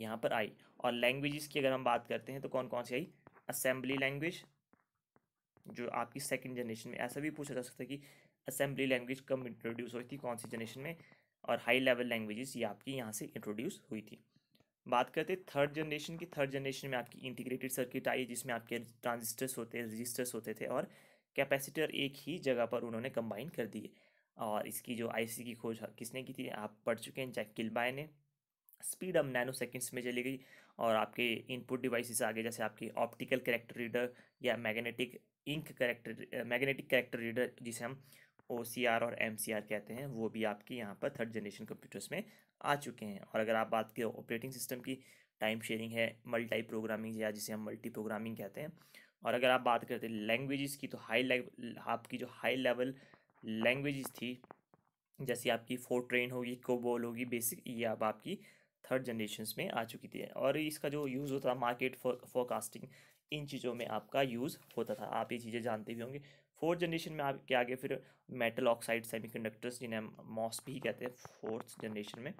यहाँ पर आई और लैंग्वेजेस की अगर हम बात करते हैं तो कौन कौन सी आई असेंबली लैंग्वेज जो आपकी सेकेंड जनरेशन में ऐसा भी पूछा जा सकता है कि असेंबली लैंग्वेज कब इंट्रोड्यूस हुई थी कौन सी जनरेशन में और हाई लेवल लैंग्वेजेस ये आपकी यहाँ से इंट्रोड्यूस हुई थी बात करते थर्ड जनरेशन की थर्ड जनरेशन में आपकी इंटीग्रेटेड सर्किट आई जिसमें आपके ट्रांजिस्टर्स होते रजिस्टर्स होते थे और कैपेसिटर एक ही जगह पर उन्होंने कंबाइन कर दिए और इसकी जो आईसी की खोज किसने की थी आप पढ़ चुके हैं जैक किल्बाय ने स्पीड अब नैनो सेकेंड्स में चली गई और आपके इनपुट डिवाइसेस आगे जैसे आपके ऑप्टिकल करेक्टर रीडर या magnetic ink character magnetic character reader जिसे हम ओ और एम कहते हैं वो भी आपके यहाँ पर थर्ड जनरेशन कंप्यूटर्स में आ चुके हैं और अगर आप बात करें ऑपरेटिंग सिस्टम की टाइम शेयरिंग है मल्टी प्रोग्रामिंग या जिसे हम मल्टी प्रोग्रामिंग कहते हैं और अगर आप बात करते लैंग्वेज़ लैंग्वेजेस की तो हाई लेवल आपकी जो हाई लेवल लैंग्वेजेस थी जैसे आपकी ट्रेन होगी कोबोल होगी बेसिक ये अब आपकी थर्ड जनरेशन में आ चुकी थी और इसका जो यूज़ होता था मार्केट फोरकास्टिंग इन चीज़ों में आपका यूज़ होता था आप ये चीज़ें जानते भी होंगे फोर्थ जनरेशन में आपके आगे फिर मेटल ऑक्साइड सेमी कंडक्टर्स जिन्हें हम मॉस भी कहते हैं फोर्थ जनरेशन में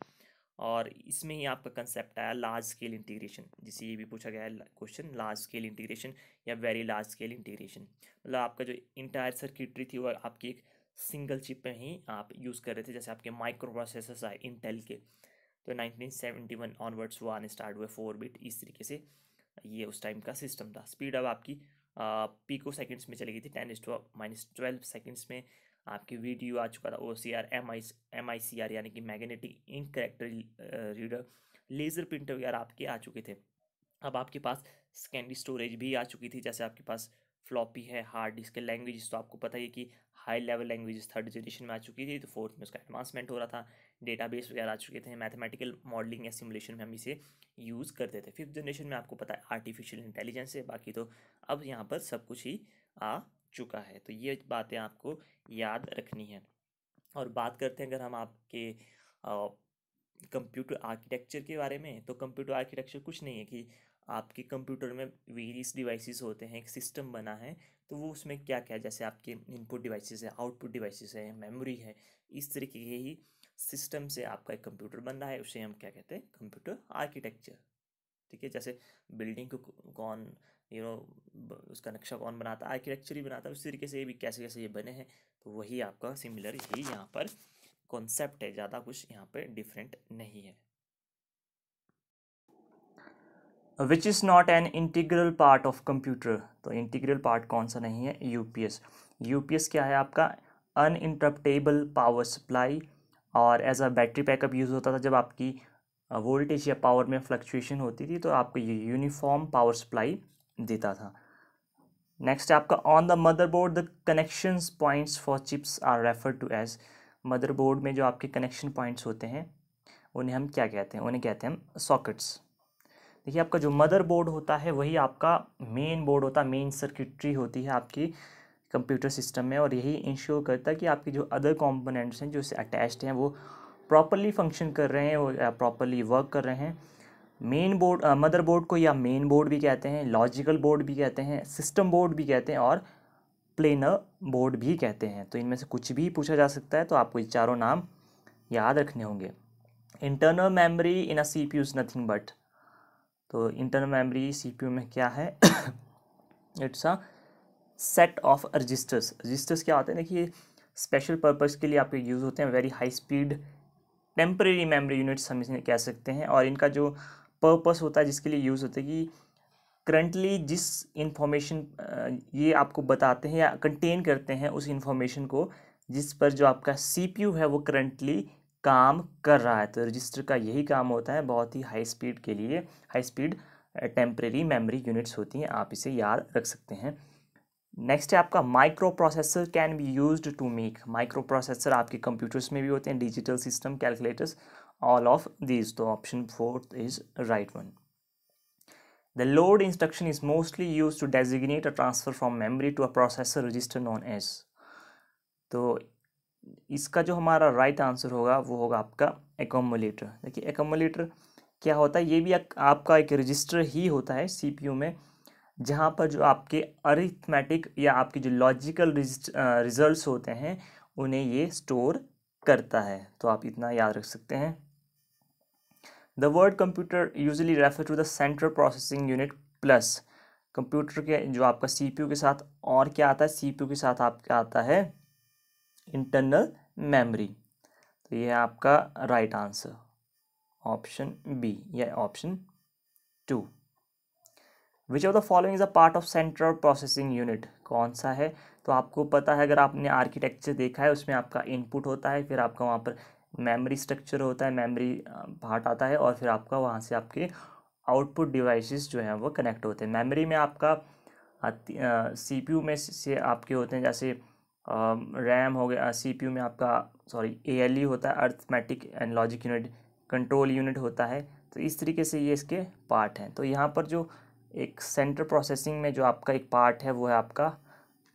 और इसमें ही आपका कंसेप्ट आया लार्ज स्केल इंटीग्रेशन जिसे ये भी पूछा गया है क्वेश्चन लार्ज स्केल इंटीग्रेशन या वेरी लार्ज स्केल इंटीग्रेशन मतलब आपका जो इंटायर सर्किटरी थी वो आपकी एक सिंगल चिप में ही आप यूज़ कर रहे थे जैसे आपके माइक्रो प्रोसेसर्स आए इंटेल के तो 1971 ऑनवर्ड्स वो आने स्टार्ट हुए फोर बिट इस तरीके से ये उस टाइम का सिस्टम था स्पीड अब आपकी पीको सेकेंड्स में चली गई थी ten is minus twelve seconds में आपकी वीडियो आ चुका था O C R M I M I C R यानी कि magnetic ink character reader laser printer वगैरह आपके आ चुके थे अब आपके पास स्कैंडी स्टोरेज भी आ चुकी थी जैसे आपके पास फ्लॉपी है हार्ड डिस्क है लैंग्वेजेस तो आपको पता ही कि high level languages third generation में आ चुकी थी तो फोर्थ में उसका एडवांसमेंट हो रहा था डेटाबेस वगैरह आ चुके थे मैथमेटिकल मॉडलिंग या सिमुलेशन में हम इसे यूज़ करते थे फिफ्थ जनरेशन में आपको पता है आर्टिफिशियल इंटेलिजेंस है बाकी तो अब यहाँ पर सब कुछ ही आ चुका है तो ये बातें आपको याद रखनी है और बात करते हैं अगर हम आपके कंप्यूटर आर्किटेक्चर के बारे में तो कंप्यूटर आर्किटेक्चर कुछ नहीं है कि आपके कंप्यूटर में वेरियस डिवाइसेस होते हैं एक सिस्टम बना है तो वो उसमें क्या क्या जैसे आपके इनपुट डिवाइसेस है आउटपुट डिवाइसेस है मेमोरी है इस तरीके के ही सिस्टम से आपका एक कंप्यूटर बन रहा है उसे हम क्या कहते हैं कंप्यूटर आर्किटेक्चर ठीक है जैसे बिल्डिंग को कौन यू नो उसका नक्शा कौन बनाता है आर्किटेक्चर ही बनाता है उस तरीके से ये भी कैसे कैसे ये बने हैं तो वही आपका सिमिलर ही यहाँ पर कॉन्सेप्ट है ज़्यादा कुछ यहाँ पर डिफरेंट नहीं है which is not an integral part of computer तो इंटीग्रल पार्ट कौन सा नहीं है यूपीएस यूपीएस क्या है आपका अनइंटरप्टेबल पावर सप्लाई और as a battery backup use होता था जब आपकी वोल्टेज या पावर में फ्लक्चुएशन होती थी तो आपको ये यूनिफॉर्म पावर सप्लाई देता था नेक्स्ट आपका on the motherboard the connections points for chips are refer to as motherboard में जो आपके कनेक्शन पॉइंट्स होते हैं उन्हें हम क्या कहते हैं उन्हें कहते हैं हम सॉकेट्स देखिए आपका जो मदर बोर्ड होता है वही आपका मेन बोर्ड होता है मेन सर्किट्री होती है आपकी कंप्यूटर सिस्टम में और यही इंश्योर करता है कि आपके जो अदर कॉम्पोनेंट्स हैं जो इससे अटैच्ड हैं वो प्रॉपरली फंक्शन कर रहे हैं और प्रॉपरली वर्क कर रहे हैं मेन बोर्ड मदर बोर्ड को या मेन बोर्ड भी कहते हैं लॉजिकल बोर्ड भी कहते हैं सिस्टम बोर्ड भी कहते हैं और प्लेनर बोर्ड भी कहते हैं तो इनमें से कुछ भी पूछा जा सकता है तो आपको ये चारों नाम याद रखने होंगे internal memory in a C P is nothing but तो internal memory C P U में क्या है it's a set of registers registers क्या होते हैं देखिए स्पेशल पर्पस के लिए आपके यूज़ होते हैं very high speed temporary memory units हम इसमें कह सकते हैं और इनका जो पर्पस होता है जिसके लिए यूज़ होता है कि करंटली जिस इंफॉर्मेशन ये आपको बताते हैं या कंटेन करते हैं उस इंफॉर्मेशन को जिस पर जो आपका सीपीयू है वो करंटली काम कर रहा है तो रजिस्टर का यही काम होता है बहुत ही हाई स्पीड के लिए high speed temporary memory units होती हैं आप इसे याद रख सकते हैं नेक्स्ट है आपका micro processor can be use to make micro processor आपके कंप्यूटर्स में भी होते हैं digital system calculators all of these तो option fourth is right one the load instruction is mostly use to designate a transfer from memory to a processor register known as तो इसका जो हमारा राइट right आंसर होगा वो होगा आपका एकोमोलेटर देखिए एकोमोलेटर क्या होता है ये भी आपका एक रजिस्टर ही होता है सी में जहाँ पर जो आपके अरिथमेटिक या आपके जो लॉजिकल रिजल्ट्स होते हैं उन्हें ये स्टोर करता है तो आप इतना याद रख सकते हैं the word computer usually refer to the central processing unit plus computer के जो आपका सीपीयू के साथ और क्या आता है सीपीयू के साथ आपका आता है इंटरनल मेमोरी तो ये है आपका राइट आंसर ऑप्शन बी या option two which of the following is a part of central processing unit कौन सा है तो आपको पता है अगर आपने आर्किटेक्चर देखा है उसमें आपका इनपुट होता है फिर आपका वहाँ पर मेमोरी स्ट्रक्चर होता है मेमोरी पार्ट आता है और फिर आपका वहाँ से आपके आउटपुट डिवाइसेस जो हैं वो कनेक्ट होते हैं मेमोरी में आपका सी पी यू में से आपके होते हैं जैसे रैम हो गया सी पी यू में आपका सॉरी ए एल ई होता है arithmetic and logic unit control unit होता है तो इस तरीके से ये इसके पार्ट हैं तो यहाँ पर जो एक सेंटर प्रोसेसिंग में जो आपका एक पार्ट है वो है आपका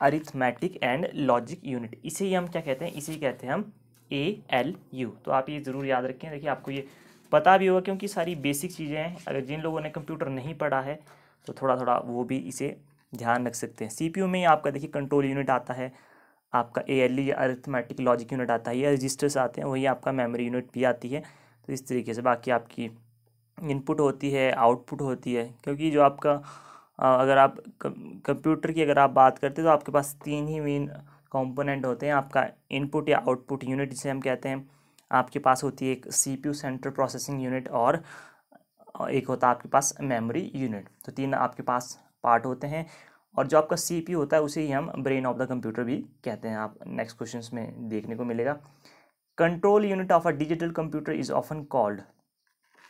अरिथमेटिक एंड लॉजिक यूनिट इसे ही हम क्या कहते हैं इसे कहते हैं हम ए एल यू तो आप ये ज़रूर याद रखें देखिए आपको ये पता भी होगा क्योंकि सारी बेसिक चीज़ें हैं अगर जिन लोगों ने कंप्यूटर नहीं पढ़ा है तो थोड़ा थोड़ा वो भी इसे ध्यान रख सकते हैं सी में आपका देखिए कंट्रोल यूनिट आता है आपका ए एल या अरिथमेटिक लॉजिक यूनिट आता है या रजिस्टर्स आते हैं वही आपका मेमोरी यूनिट भी आती है तो इस तरीके से बाकी आपकी इनपुट होती है आउटपुट होती है क्योंकि जो आपका अगर आप कंप्यूटर की अगर आप बात करते हैं तो आपके पास तीन ही मेन कंपोनेंट होते हैं आपका इनपुट या आउटपुट यूनिट जिसे हम कहते हैं आपके पास होती है एक C P U processing unit और एक होता है आपके पास मेमोरी यूनिट तो तीन आपके पास पार्ट होते हैं और जो आपका सी पी होता है उसे ही हम ब्रेन ऑफ द कंप्यूटर भी कहते हैं आप नेक्स्ट क्वेश्चन में देखने को मिलेगा control unit of a digital computer is often called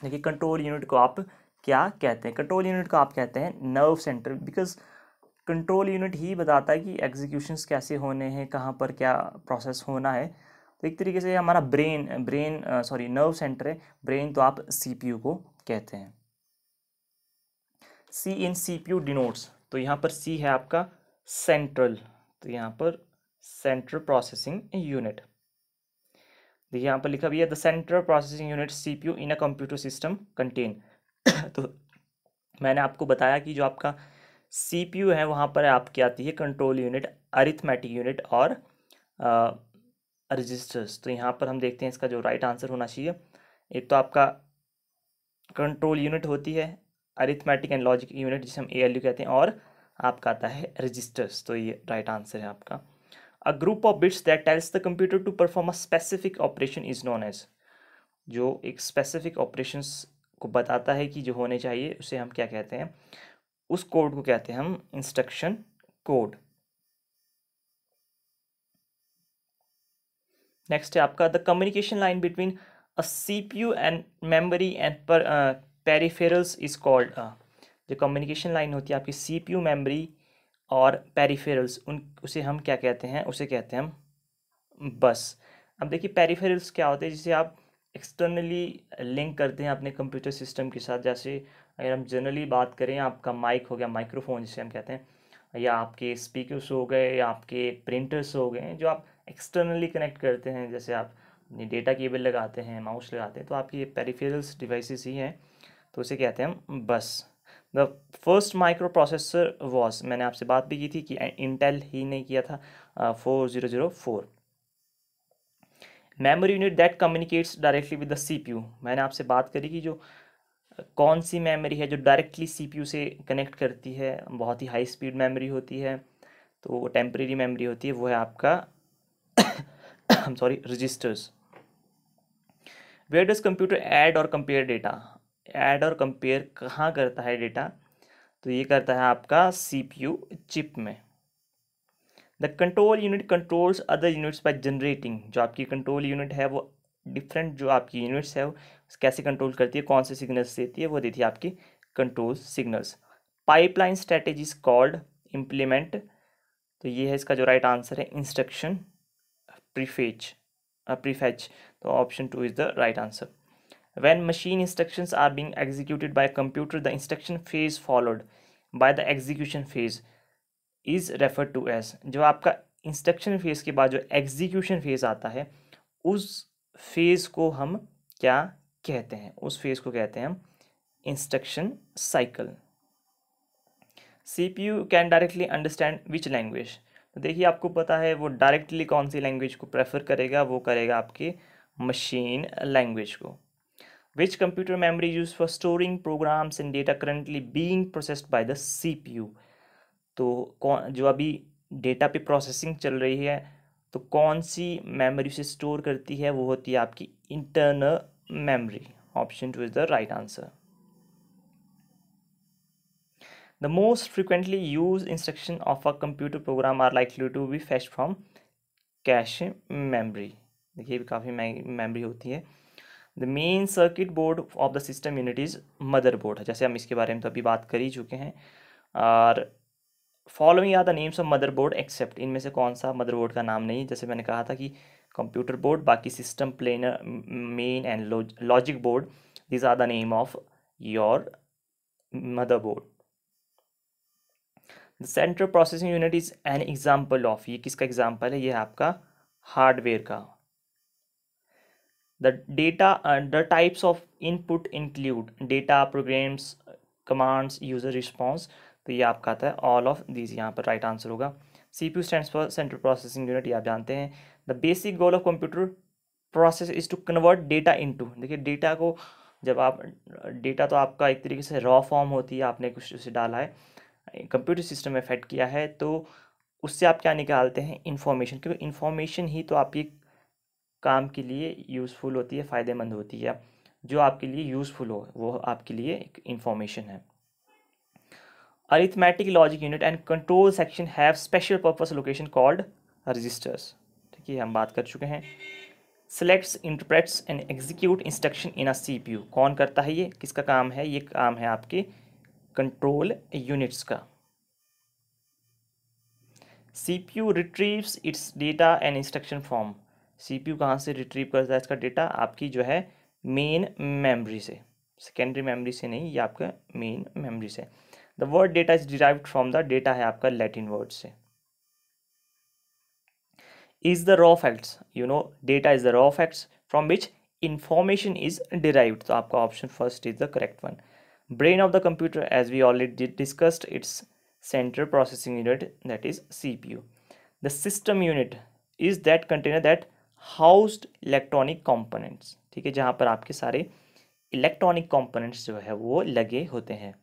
देखिए कंट्रोल यूनिट को आप क्या कहते हैं कंट्रोल यूनिट को आप कहते हैं nerve center because control unit ही बताता है कि एग्जीक्यूशंस कैसे होने हैं कहाँ पर क्या प्रोसेस होना है तो एक तरीके से हमारा brain brain sorry nerve center है ब्रेन तो आप सी को कहते हैं C in C P U denotes तो यहाँ पर सी है आपका सेंट्रल तो यहाँ पर सेंट्रल प्रोसेसिंग यूनिट देखिए यहाँ पर लिखा भी है the central processing unit CPU in a computer system contain तो मैंने आपको बताया कि जो आपका सीपीयू है वहाँ पर आपकी आती है कंट्रोल यूनिट अरिथमेटिक यूनिट और रजिस्टर्स तो यहाँ पर हम देखते हैं इसका जो राइट आंसर होना चाहिए एक तो आपका कंट्रोल यूनिट होती है अरिथमेटिक एंड लॉजिक यूनिट जिसे हम ए कहते हैं और आपका आता है रजिस्टर्स तो ये राइट आंसर है आपका a group of bits that tells the computer to perform a specific operation is known as जो एक स्पेसिफिक ऑपरेशन को बताता है कि जो होने चाहिए उसे हम क्या कहते हैं उस कोड को कहते हैं हम इंस्ट्रक्शन कोड नेक्स्ट है आपका the communication line between a C P U and memory and per peripherals is called जो कम्युनिकेशन लाइन होती है आपकी सी पी यू मेमरी और पेरीफेरल्स उन उसे हम क्या कहते हैं उसे कहते हैं हम बस अब देखिए पेरीफेरल्स क्या होते हैं जिसे आप एक्सटर्नली लिंक करते हैं अपने कंप्यूटर सिस्टम के साथ जैसे अगर हम जनरली बात करें आपका माइक हो गया माइक्रोफोन जिसे हम कहते हैं या आपके स्पीकर्स हो गए या आपके प्रिंटर्स हो गए जो आप एक्सटर्नली कनेक्ट करते हैं जैसे आप अपनी डेटा केबल लगाते हैं माउस लगाते हैं तो आपकी ये पेरीफेरल्स डिवाइसेस ही हैं तो उसे कहते हैं हम बस द फर्स्ट माइक्रोप्रोसेसर वॉज मैंने आपसे बात भी की थी कि इंटेल ही ने किया था four zero zero four memory unit that communicates directly with the CPU मैंने आपसे बात करी कि जो uh, कौन सी मेमोरी है जो डायरेक्टली सीपीयू से कनेक्ट करती है बहुत ही हाई स्पीड मेमोरी होती है तो वो टेम्प्रेरी मेमोरी होती है वो है आपका sorry registers where does computer add और कंपेयर डेटा ऐड और कंपेयर कहाँ करता है डेटा तो ये करता है आपका सीपीयू चिप में the control unit controls other units by generating जो आपकी कंट्रोल यूनिट है वो डिफरेंट जो आपकी यूनिट्स है वो कैसे कंट्रोल करती है कौन से सिग्नल्स देती है वो देती है आपकी control signals pipeline strategies called implement तो ये है इसका जो राइट right आंसर है इंस्ट्रक्शन प्रीफेच प्रीफेच तो option two is the right answer When machine instructions are being executed by a the instruction phase followed followed the execution phase is refer to as जो आपका instruction phase के बाद जो execution phase आता है उस phase को हम क्या कहते हैं उस फेज़ को कहते हैं हम instruction cycle C P U can directly understand which language तो देखिए आपको पता है वो डायरेक्टली कौन सी लैंग्वेज को प्रेफर करेगा वो करेगा आपकी मशीन लैंग्वेज को which computer which use for storing programs and data currently being processed by the C P U तो कौन जो अभी डेटा पे प्रोसेसिंग चल रही है तो कौन सी मेमोरी उसे स्टोर करती है वो होती है आपकी internal memory option two is the right answer the most frequently use instruction of a computer program are likely to be fetched from cache memory देखिए भी काफ़ी मेमोरी होती है the main circuit board of the system unit is mother board जैसे हम इसके बारे में तो अभी बात कर ही चुके हैं और following are the names of mother board except इनमें से कौन सा मदर बोर्ड का नाम नहीं जैसे मैंने कहा था कि कंप्यूटर बोर्ड बाकी system planar main and logic board these are the name of your mother board the central processing unit is an example of ये किसका एग्जाम्पल है ये आपका हार्डवेयर का the data and the types of input include data programs commands user response तो ये आपका आता है ऑल ऑफ दीज यहाँ पर राइट आंसर होगा C P stand for central processing unit ये आप जानते हैं the basic goal of computer process is to convert data into देखिए डेटा को जब आप डेटा तो आपका एक तरीके से रॉ फॉर्म होती है आपने कुछ उसे डाला है कंप्यूटर सिस्टम में फेट किया है तो उससे आप क्या निकालते हैं इन्फॉर्मेशन क्योंकि इन्फॉर्मेशन ही तो आपकी काम के लिए यूज़फुल होती है फ़ायदेमंद होती है जो आपके लिए यूज़फुल हो वो आपके लिए एक इंफॉर्मेशन है arithmetic logic unit and control section have special purpose location called registers ठीक है हम बात कर चुके हैं selects interprets and execute instruction in a C कौन करता है ये किसका काम है ये काम है आपके कंट्रोल यूनिट्स का C P U retrieves its data and instruction from CPU कहाँ से रिट्रीव करता है इसका डेटा आपकी जो है मेन मेमोरी से सेकेंडरी मेमोरी से नहीं ये आपका मेन मेमोरी से the word data is derive from the data है आपका लैटिन वर्ड से is the raw facts you know data is the raw facts from which information is derive तो आपका option first is the correct one brain of the computer as we already discussed it's central processing unit that is C P you the system unit is that container that housed electronic components ठीक है जहाँ पर आपके सारे electronic components जो है वो लगे होते हैं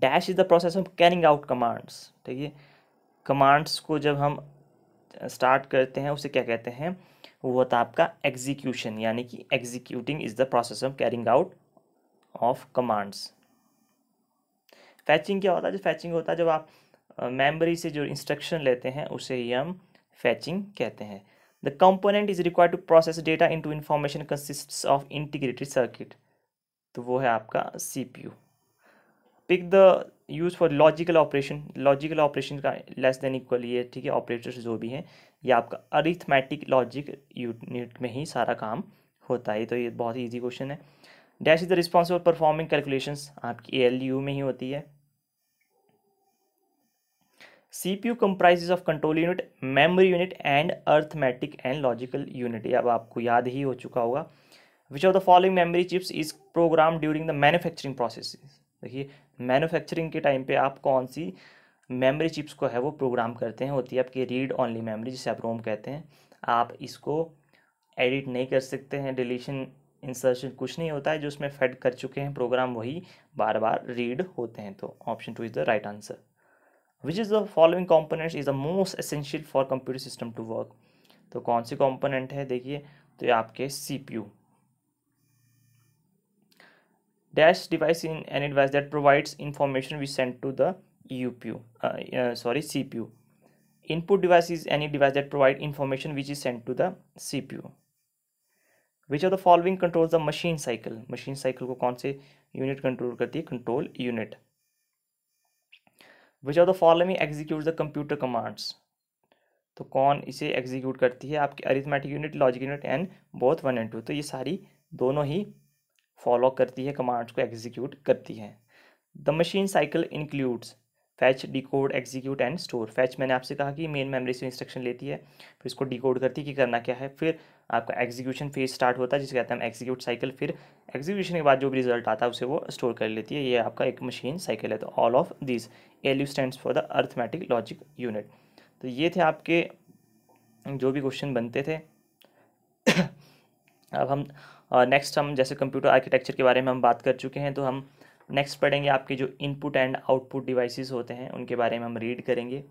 dash is the process of carrying out commands ठीक है कमांड्स को जब हम स्टार्ट करते हैं उसे क्या कहते हैं वो होता है आपका एग्जीक्यूशन यानी कि executing is the process of carrying out of commands fetching क्या होता है जो फैचिंग होता है जब आप मेमोरी से जो इंस्ट्रक्शन लेते हैं उसे ही हम फैचिंग कहते हैं The component is required to process data into information consists of integrated circuit. तो वो है आपका C P U pick the use for logical operation logical operation का लेस देन इक्वल ये ठीक है ऑपरेटर्स जो भी हैं ये आपका अरिथमेटिक लॉजिक यूनिट में ही सारा काम होता है तो ये बहुत ही ईजी क्वेश्चन है dash is the responsible performing calculation आपकी ए एल यू में ही होती है C P U comprises of control unit memory unit and arithmetic and logical unit अब आपको याद ही हो चुका होगा which of the following memory chips is program during the manufacturing process देखिए मैनुफैक्चरिंग के टाइम पर आप कौन सी मेमरी चिप्स को है वो प्रोग्राम करते हैं होती है आपकी रीड ऑनली मेमरी जिसे आप रोम कहते हैं आप इसको एडिट नहीं कर सकते हैं डिलीशन इंसर्शन कुछ नहीं होता है जो उसमें फेड कर चुके हैं प्रोग्राम वही बार बार रीड होते हैं तो option two is the right answer which is the following component is the most essential for computer system to work तो कौन सी कॉम्पोनेंट है देखिए तो ये आपके C P U dash device in any device that provides information we send to the U P U sorry C P U input device is any device that provide information which is send to the C P you which are the following control the machine cycle machine cycle को कौन से unit control करती है control unit which of the following execute the computer commands तो कौन इसे execute करती है आपकी arithmetic unit logic unit and both one and two तो ये सारी दोनों ही फॉलो करती है कमांड्स को एग्जीक्यूट करती है the machine cycle includes fetch decode execute and store fetch मैंने आपसे कहा कि मेन मेमोरी से इंस्ट्रक्शन लेती है फिर इसको डिकोड करती है कि करना क्या है फिर आपका एग्जीक्यूशन फेज स्टार्ट होता है जिसे कहते हैं हम एग्जीक्यूट साइकिल फिर एग्जीक्यूशन के बाद जो भी रिजल्ट आता है उसे वो स्टोर कर लेती है ये आपका एक मशीन साइकिल है तो all of this L U stand for the arithmetic logic unit तो ये थे आपके जो भी क्वेश्चन बनते थे अब हम नेक्स्ट हम जैसे कंप्यूटर आर्किटेक्चर के बारे में हम बात कर चुके हैं तो हम नेक्स्ट पढ़ेंगे आपके जो इनपुट एंड आउटपुट डिवाइसेस होते हैं उनके बारे में हम रीड करेंगे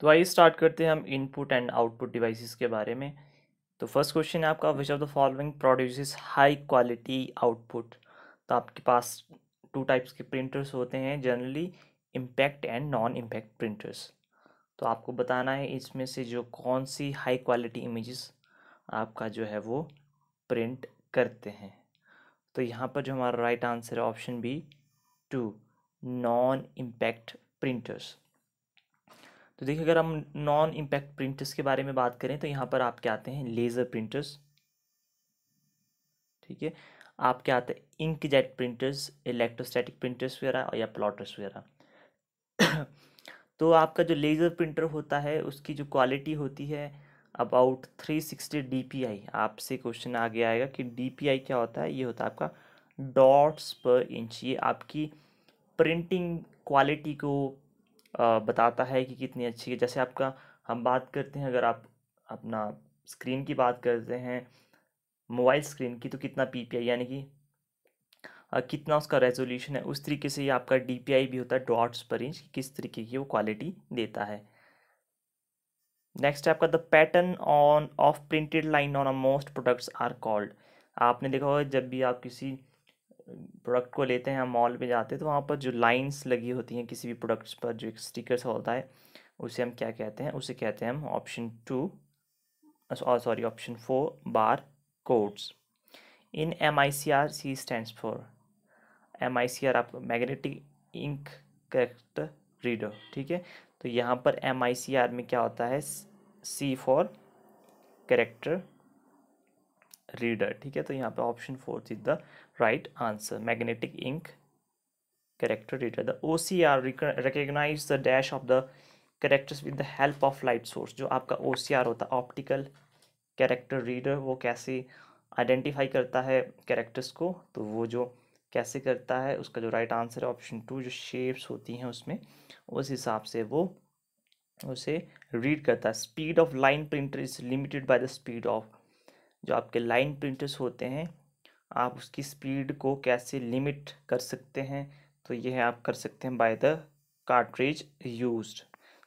तो आइए स्टार्ट करते हैं हम इनपुट एंड आउटपुट डिवाइसेस के बारे में तो फर्स्ट क्वेश्चन है आपका which of the following produces high quality output तो आपके पास टू टाइप्स के प्रिंटर्स होते हैं generally impact and non impact printers तो आपको बताना है इसमें से जो कौन सी हाई क्वालिटी इमेजेस आपका जो है वो प्रिंट करते हैं तो यहाँ पर जो हमारा राइट आंसर है option B two non impact printers तो देखिए अगर हम नॉन इम्पैक्ट प्रिंटर्स के बारे में बात करें तो यहाँ पर आपके आते हैं लेज़र प्रिंटर्स ठीक है आपके आते हैं ink jet printers electrostatic printers वगैरह या प्लॉटर्स वगैरह तो आपका जो लेज़र प्रिंटर होता है उसकी जो क्वालिटी होती है about three sixty D P I आपसे क्वेश्चन आगे आएगा कि डी पी आई क्या होता है ये होता है आपका डॉट्स पर इंच ये आपकी प्रिंटिंग क्वालिटी को बताता है कि कितनी अच्छी है जैसे आपका हम बात करते हैं अगर आप अपना स्क्रीन की बात करते हैं मोबाइल स्क्रीन की तो कितना पी यानी कि कितना उसका रेजोल्यूशन है उस तरीके से ये आपका डी भी होता है डॉट्स पर इंच किस तरीके की वो क्वालिटी देता है नेक्स्ट है आपका the pattern on off printed line on a most products are called आपने देखा होगा जब भी आप किसी प्रोडक्ट को लेते हैं हम मॉल में जाते हैं तो वहाँ पर जो लाइंस लगी होती हैं किसी भी प्रोडक्ट्स पर जो एक स्टिकर्स होता है उसे हम क्या कहते हैं उसे कहते हैं हम option two sorry option four bar codes in M I C R C stand for M I C R आपको मैग्नेटिक इंक करेक्ट रीडर ठीक है तो यहाँ पर एम आई सी आर में क्या होता है सी फॉर करेक्टर रीडर ठीक है तो यहाँ पर option fourth is the right answer magnetic ink character reader the OCR recognize the dash of the characters with the help of light source जो आपका OCR होता है optical character reader वो कैसे आइडेंटिफाई करता है कैरेक्टर्स को तो वो जो कैसे करता है उसका जो राइट आंसर है ऑप्शन टू जो शेप्स होती हैं उसमें उस हिसाब से वो उसे रीड करता है speed of line printer is limited by the speed of जो आपके लाइन प्रिंटर्स होते हैं आप उसकी स्पीड को कैसे लिमिट कर सकते हैं तो यह आप कर सकते हैं बाय द कार्ट्रिज यूज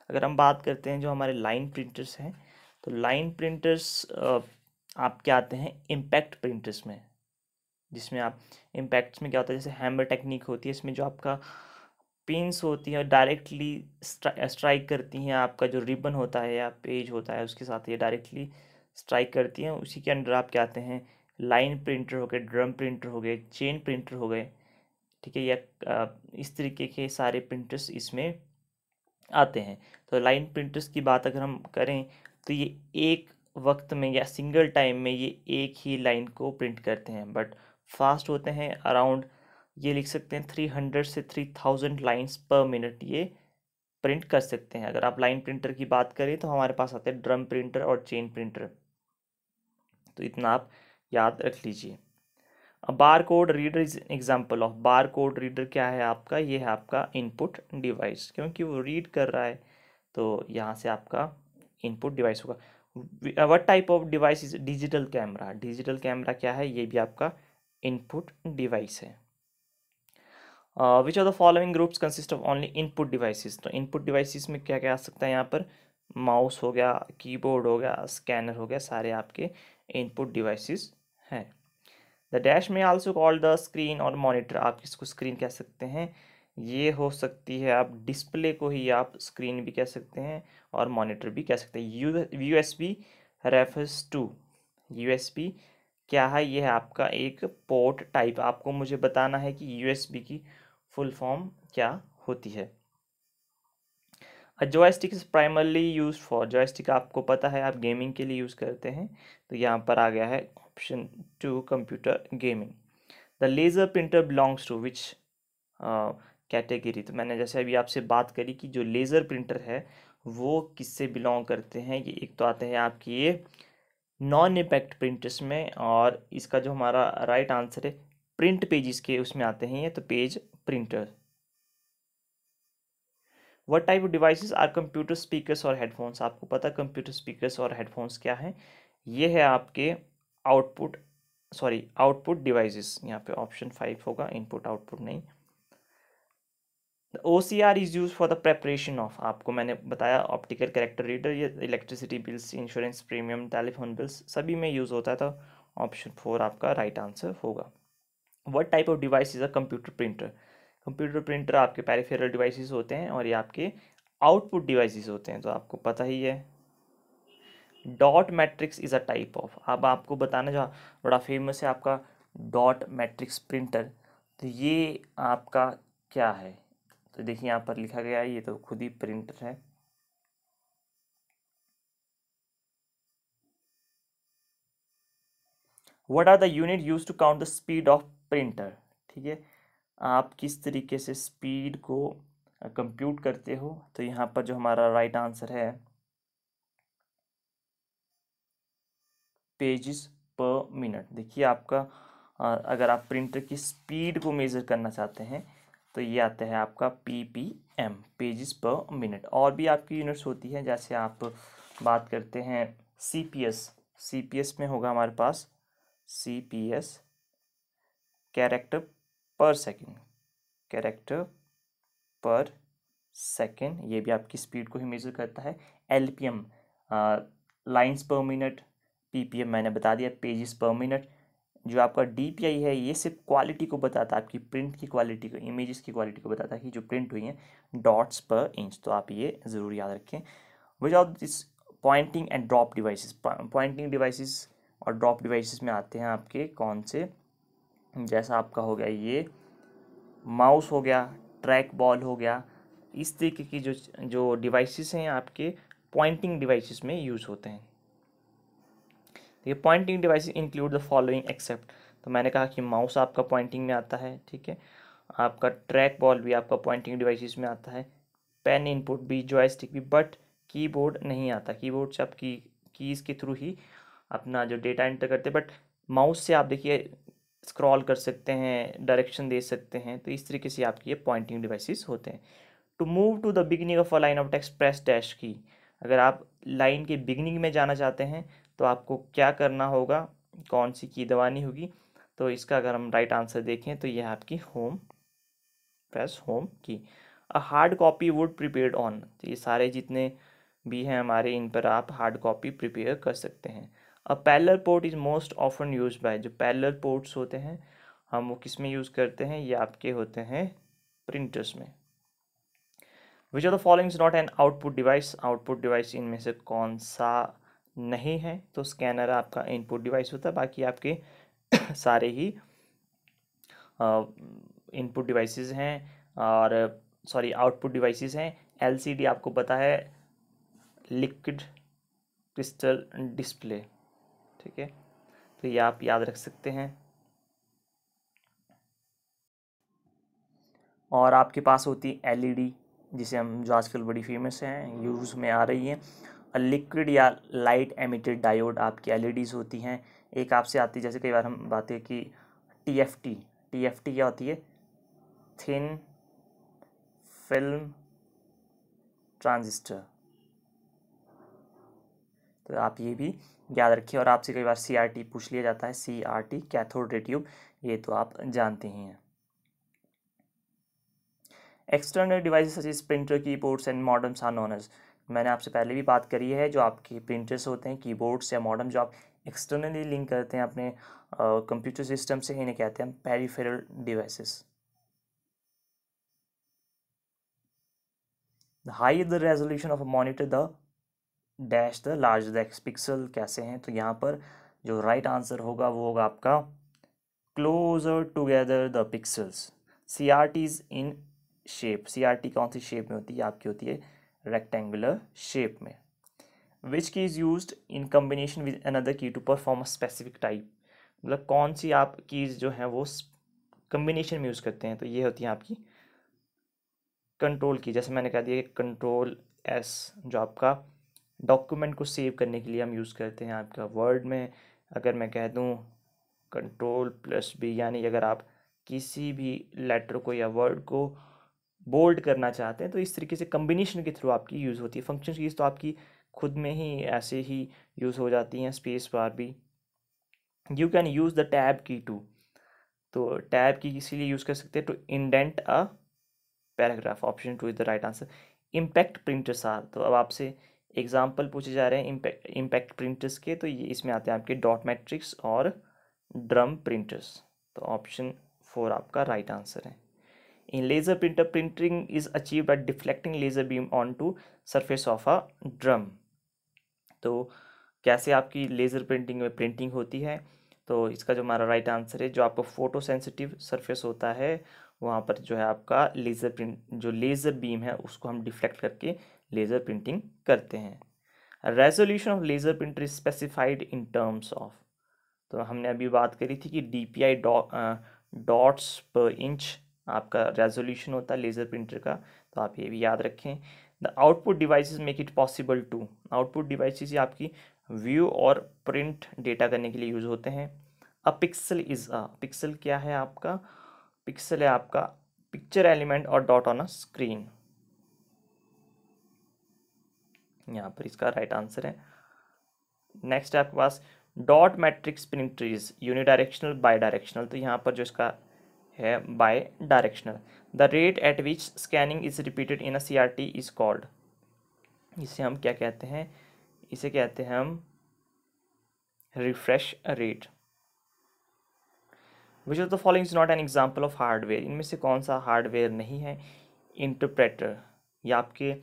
अगर हम बात करते हैं जो हमारे लाइन प्रिंटर्स हैं तो लाइन प्रिंटर्स आपके आते हैं इम्पैक्ट प्रिंटर्स में जिसमें आप इम्पैक्ट्स में क्या होता है जैसे हैमर टेक्निक होती है इसमें जो आपका पिंस होती है डायरेक्टली स्ट्राइक करती हैं आपका जो रिबन होता है या पेज होता है उसके साथ ये डायरेक्टली स्ट्राइक करती हैं उसी के अंडर आप क्या आते हैं लाइन प्रिंटर हो गए ड्रम प्रिंटर हो गए चेन प्रिंटर हो गए ठीक है या इस तरीके के सारे प्रिंटर्स इसमें आते हैं तो लाइन प्रिंटर्स की बात अगर हम करें तो ये एक वक्त में या सिंगल टाइम में ये एक ही लाइन को प्रिंट करते हैं बट फास्ट होते हैं अराउंड ये लिख सकते हैं थ्री हंड्रेड से three thousand lines per minute ये प्रिंट कर सकते हैं अगर आप लाइन प्रिंटर की बात करें तो हमारे पास आते हैं ड्रम प्रिंटर और चेन प्रिंटर तो इतना आप याद रख लीजिए अब bar code reader is example of bar code reader क्या है आपका ये है आपका इनपुट डिवाइस क्योंकि वो रीड कर रहा है तो यहाँ से आपका इनपुट डिवाइस होगा what type of device is digital camera digital camera क्या है ये भी आपका इनपुट डिवाइस है which are the following groups consist of only input devices तो इनपुट डिवाइसेस में क्या क्या आ सकता है यहाँ पर माउस हो गया कीबोर्ड हो गया स्कैनर हो गया सारे आपके इनपुट डिवाइसेस है द डैश में आल्सो कॉल्ड द स्क्रीन और मॉनिटर आप इसको स्क्रीन कह सकते हैं ये हो सकती है आप डिस्प्ले को ही आप स्क्रीन भी कह सकते हैं और मॉनिटर भी कह सकते हैं U S B refers to U S B क्या है ये है आपका एक पोर्ट टाइप आपको मुझे बताना है कि यू एस बी की फुल फॉर्म क्या होती है a joystick is primarily use for joystick आपको पता है आप गेमिंग के लिए यूज़ करते हैं तो यहाँ पर आ गया है option to computer gaming the laser printer belongs to which category तो मैंने जैसे अभी आपसे बात करी कि जो लेज़र प्रिंटर है वो किससे बिलोंग करते हैं ये एक तो आते हैं आपकी ये नॉन इम्पैक्ट प्रिंटर्स में और इसका जो हमारा राइट आंसर है प्रिंट पेजेस के उसमें आते हैं ये तो page printer what type of devices are computer speakers और हेडफोन्स आपको पता कंप्यूटर स्पीकर्स और हेडफोन्स क्या हैं ये है आपके आउटपुट सॉरी आउटपुट डिवाइसेस यहाँ पे ऑप्शन फाइव होगा इनपुट आउटपुट नहीं O C R is use for the preparation of आपको मैंने बताया ऑप्टिकल करेक्टर रीडर ये electricity bills insurance premium telephone bills सभी में यूज़ होता है तो ऑप्शन फोर आपका राइट right आंसर होगा what type of device is a computer printer computer printer आपके पैरिफेरल डिवाइसेस होते हैं और ये आपके आउटपुट डिवाइसेस होते हैं तो आपको पता ही है dot matrix is a type of अब आपको बताना जो बड़ा फेमस है आपका डॉट मैट्रिक्स प्रिंटर तो ये आपका क्या है तो देखिए यहाँ पर लिखा गया है ये तो खुद ही प्रिंटर है what are the unit use to count the speed of printer ठीक है आप किस तरीके से स्पीड को कंप्यूट करते हो तो यहाँ पर जो हमारा राइट right आंसर है पेजेस पर मिनट देखिए आपका अगर आप प्रिंटर की स्पीड को मेज़र करना चाहते हैं तो ये आता है आपका P P M pages per minute और भी आपकी यूनिट्स होती हैं जैसे आप बात करते हैं C P S C P S में होगा हमारे पास C P S character per second character per second ये भी आपकी स्पीड को ही मेजर करता है L P M lines per minute PPM मैंने बता दिया पेजेस पर मिनट जो आपका डीपीआई है ये सिर्फ क्वालिटी को बताता है आपकी प्रिंट की क्वालिटी को इमेजेस की क्वालिटी को बताता है कि जो प्रिंट हुई हैं डॉट्स पर इंच तो आप ये ज़रूर याद रखें of this pointing and drop devices pointing devices और ड्रॉप डिवाइसेस में आते हैं आपके कौन से जैसा आपका हो गया ये माउस हो गया ट्रैक बॉल हो गया इस तरीके की जो जो डिवाइसेस हैं आपके पॉइंटिंग डिवाइसेस में यूज़ होते हैं तो ये pointing device include the following except तो मैंने कहा कि माउस आपका पॉइंटिंग में आता है ठीक है आपका ट्रैक बॉल भी आपका पॉइंटिंग डिवाइसेस में आता है पेन इनपुट भी जॉयस्टिक भी बट कीबोर्ड नहीं आता कीबोर्ड से आप की कीज़ के थ्रू ही अपना जो डेटा एंटर करते बट माउस से आप देखिए स्क्रॉल कर सकते हैं डायरेक्शन दे सकते हैं तो इस तरीके से आपके ये पॉइंटिंग डिवाइसेस होते हैं to move to the beginning of a line of text press dash key अगर आप लाइन के बिगिनिंग में जाना चाहते हैं तो आपको क्या करना होगा कौन सी की दबानी होगी तो इसका अगर हम राइट आंसर देखें तो यह आपकी home press home key a hard copy would prepare on तो ये सारे जितने भी हैं हमारे इन पर आप हार्ड कॉपी प्रिपेयर कर सकते हैं a parallel port is most often use by जो पैलर पोर्ट्स होते हैं हम वो किस में यूज़ करते हैं ये आपके होते हैं प्रिंटर्स में which are the following is not an output device output device इनमें से कौन सा नहीं है तो स्कैनर आपका इनपुट डिवाइस होता है बाकी आपके सारे ही इनपुट डिवाइसेस हैं और सॉरी आउटपुट डिवाइसेस हैं एलसीडी आपको पता है लिक्विड क्रिस्टल डिस्प्ले ठीक है तो ये आप याद रख सकते हैं और आपके पास होती है एलईडी जिसे हम जो आजकल बड़ी फेमस हैं यूज़ में आ रही हैं लिक्विड या लाइट एमिटेड डायोड आपकी एल e होती हैं एक आपसे आती है जैसे कई बार हम बात है कि T F T T F T क्या होती है थिन फिल्म ट्रांजिस्टर तो आप ये भी याद रखिए और आपसे कई बार सी आर टी पूछ लिया जाता है C R T cathode ray tube ये तो आप जानते ही हैं एक्सटर्नल डिवाइस such as की keyboards एंड मॉडर्न are मैंने आपसे पहले भी बात करी है जो आपके प्रिंटर्स होते हैं कीबोर्ड्स या मॉडर्न जो आप एक्सटर्नली लिंक करते हैं अपने कंप्यूटर सिस्टम से इन्हें कहते हैं peripheral devices the high the resolution of a monitor the dash the larger the कैसे हैं तो यहाँ पर जो राइट right आंसर होगा वो होगा आपका closer together the pixels C R Ts in shape C R T कौन सी शेप में होती है आपकी होती है रेक्टेंगुलर शेप में which key is use in combination with another key to perform a specific type मतलब कौन सी आप कीज़ जो हैं वो कम्बिनेशन में यूज़ करते हैं तो ये होती हैं आपकी कंट्रोल की जैसे मैंने कहा दिया कंट्रोल एस जो आपका डॉक्यूमेंट को सेव करने के लिए हम यूज़ करते हैं आपका वर्ड में अगर मैं कह दूँ कंट्रोल प्लस बी यानी अगर आप किसी भी लेटर को या वर्ड को बोल्ड करना चाहते हैं तो इस तरीके से कम्बिनेशन के थ्रू आपकी यूज़ होती है फंक्शन कीज़ तो आपकी खुद में ही ऐसे ही यूज़ हो जाती हैं स्पेस बार भी you can use the tab key to तो टैब की इसीलिए यूज़ कर सकते हैं to indent a paragraph option two is the right answer impact printers are तो अब आपसे एग्जाम्पल पूछे जा रहे हैं इम्पैक्ट प्रिंटर्स के तो ये इसमें आते हैं आपके डॉट मैट्रिक्स और ड्रम प्रिंटर्स तो ऑप्शन फोर आपका राइट आंसर है In laser printer, printing is achieved by deflecting laser beam onto surface of a drum. तो कैसे आपकी लेज़र प्रिंटिंग में प्रिंटिंग होती है तो इसका जो हमारा राइट आंसर है जो आपका फ़ोटो सेंसिटिव सरफेस होता है वहाँ पर जो है आपका लेज़र प्रिंट जो लेज़र बीम है उसको हम डिफ्लेक्ट करके लेज़र प्रिंटिंग करते हैं resolution of laser printer is specified in terms of तो हमने अभी बात करी थी कि D P I dots per inch आपका रेजोल्यूशन होता है लेज़र प्रिंटर का तो आप ये भी याद रखें the output devices make it possible to output devices ये आपकी व्यू और प्रिंट डेटा करने के लिए यूज़ होते हैं a pixel is a pixel क्या है आपका पिक्सल है आपका पिक्चर एलिमेंट और डॉट ऑन अ स्क्रीन यहाँ पर इसका राइट right आंसर है नेक्स्ट आपके पास dot matrix is unidirectional bidirectional तो यहाँ पर जो इसका है bidirectional the rate at which scanning is repeated in a C R T is called इसे हम क्या कहते हैं इसे कहते हैं हम refresh rate which of the following is not an example of hardware इनमें से कौन सा हार्डवेयर नहीं है इंटरप्रेटर या आपके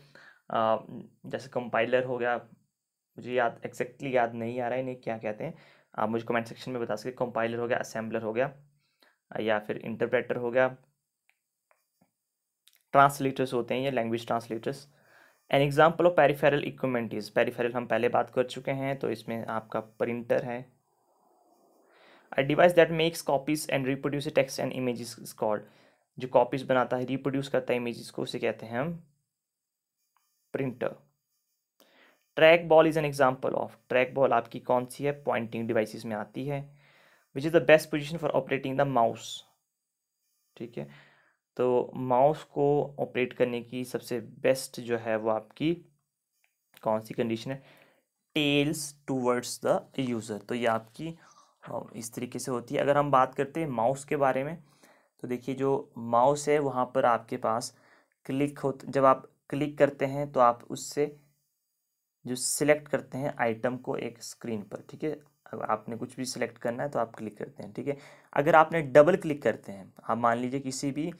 जैसे कंपाइलर हो गया मुझे याद एक्जैक्टली याद नहीं आ रहा है इन्हें क्या कहते हैं आप मुझे कमेंट सेक्शन में बता सकते कंपाइलर हो गया असेंबलर हो गया या फिर इंटरप्रेटर हो गया ट्रांसलेटर्स होते हैं ये language translators an example of peripheral equipment is peripheral हम पहले बात कर चुके हैं तो इसमें आपका प्रिंटर है a device that makes copies and reproduce text and image called जो कॉपीज बनाता है रिप्रोड्यूस करता है इमेजेस को उसे कहते हैं हम printer track ball is an example of track ball आपकी कौन सी है पॉइंटिंग डिवाइसिस में आती है which is the best position for operating the mouse ठीक है तो माउस को ऑपरेट करने की सबसे बेस्ट जो है वो आपकी कौन सी कंडीशन है टेल्स टूवर्ड्स द यूज़र तो ये आपकी हाँ, इस तरीके से होती है अगर हम बात करते हैं माउस के बारे में तो देखिए जो माउस है वहाँ पर आपके पास क्लिक हो जब आप क्लिक करते हैं तो आप उससे जो सिलेक्ट करते हैं आइटम को एक स्क्रीन पर ठीक है आपने कुछ भी सिलेक्ट करना है तो आप क्लिक करते हैं ठीक है अगर आपने डबल क्लिक करते हैं आप मान लीजिए किसी भी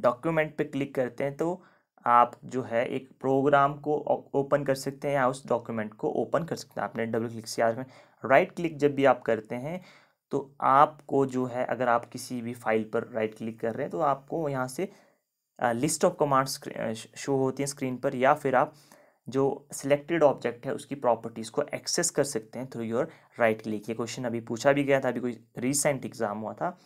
डॉक्यूमेंट पे क्लिक करते हैं तो आप जो है एक प्रोग्राम को ओपन कर सकते हैं या उस डॉक्यूमेंट को ओपन कर सकते हैं आपने डबल क्लिक से आज में राइट क्लिक जब भी आप करते हैं तो आपको जो है अगर आप किसी भी फाइल पर राइट क्लिक कर रहे हैं तो आपको यहाँ से लिस्ट ऑफ कमांड्स शो होती हैं स्क्रीन पर या फिर आप जो सिलेक्टेड ऑब्जेक्ट है उसकी प्रॉपर्टीज़ को एक्सेस कर सकते हैं थ्रू योर राइट क्लिक ये क्वेश्चन अभी पूछा भी गया था अभी कोई रिसेंट एग्ज़ाम हुआ था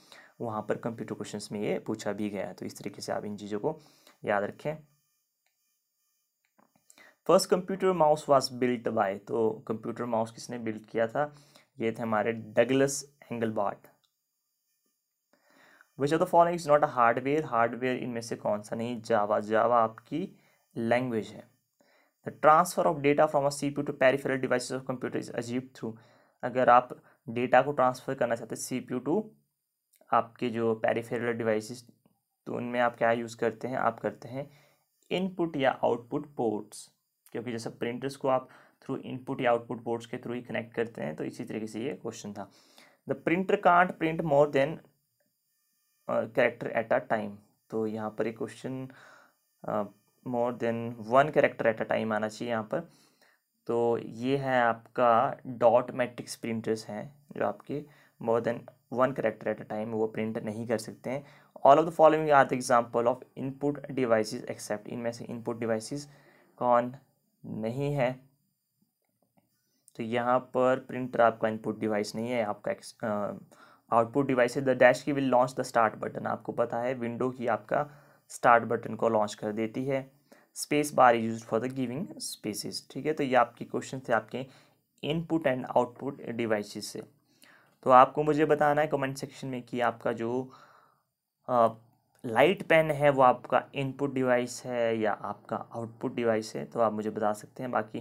वहाँ पर कंप्यूटर क्वेश्चन में ये पूछा भी गया तो इस तरीके से आप इन चीज़ों को याद रखें first computer mouse was built by तो कंप्यूटर माउस किसने बिल्ट किया था ये थे हमारे Douglas Engelbart which of the following is not a hardware hardware इनमें से कौन सा नहीं जावा जावा आपकी लैंग्वेज है the transfer of data from a CPU to peripheral device of computer is अजीब थ्रू अगर आप डेटा को ट्रांसफ़र करना चाहते हैं यू टू आपके जो पेरीफेरल डिवाइसेस तो उनमें आप क्या यूज़ करते हैं आप करते हैं इनपुट या आउटपुट पोर्ट्स क्योंकि जैसे प्रिंटर्स को आप थ्रू इनपुट या आउटपुट पोर्ट्स के थ्रू ही कनेक्ट करते हैं तो इसी तरीके से ये क्वेश्चन था the printer can't print more than character at a time तो यहाँ पर एक question more than one character at a time आना चाहिए यहाँ पर तो ये है आपका डॉट मैट्रिक्स प्रिंटर्स हैं जो आपके more than one character at a time वो प्रिंट नहीं कर सकते हैं all of the following are the example of input devices except इनमें से इनपुट डिवाइसेस कौन नहीं है तो यहाँ पर प्रिंटर आपका इनपुट डिवाइस नहीं है आपका आउटपुट डिवाइस है the dash key will launch the start button आपको पता है विंडो की आपका स्टार्ट बटन को लॉन्च कर देती है space bar is use for the giving spaces ठीक है तो ये आपके क्वेश्चन थे आपके इनपुट एंड आउटपुट डिवाइसेस से तो आपको मुझे बताना है कमेंट सेक्शन में कि आपका जो लाइट पेन है वो आपका इनपुट डिवाइस है या आपका आउटपुट डिवाइस है तो आप मुझे बता सकते हैं बाकी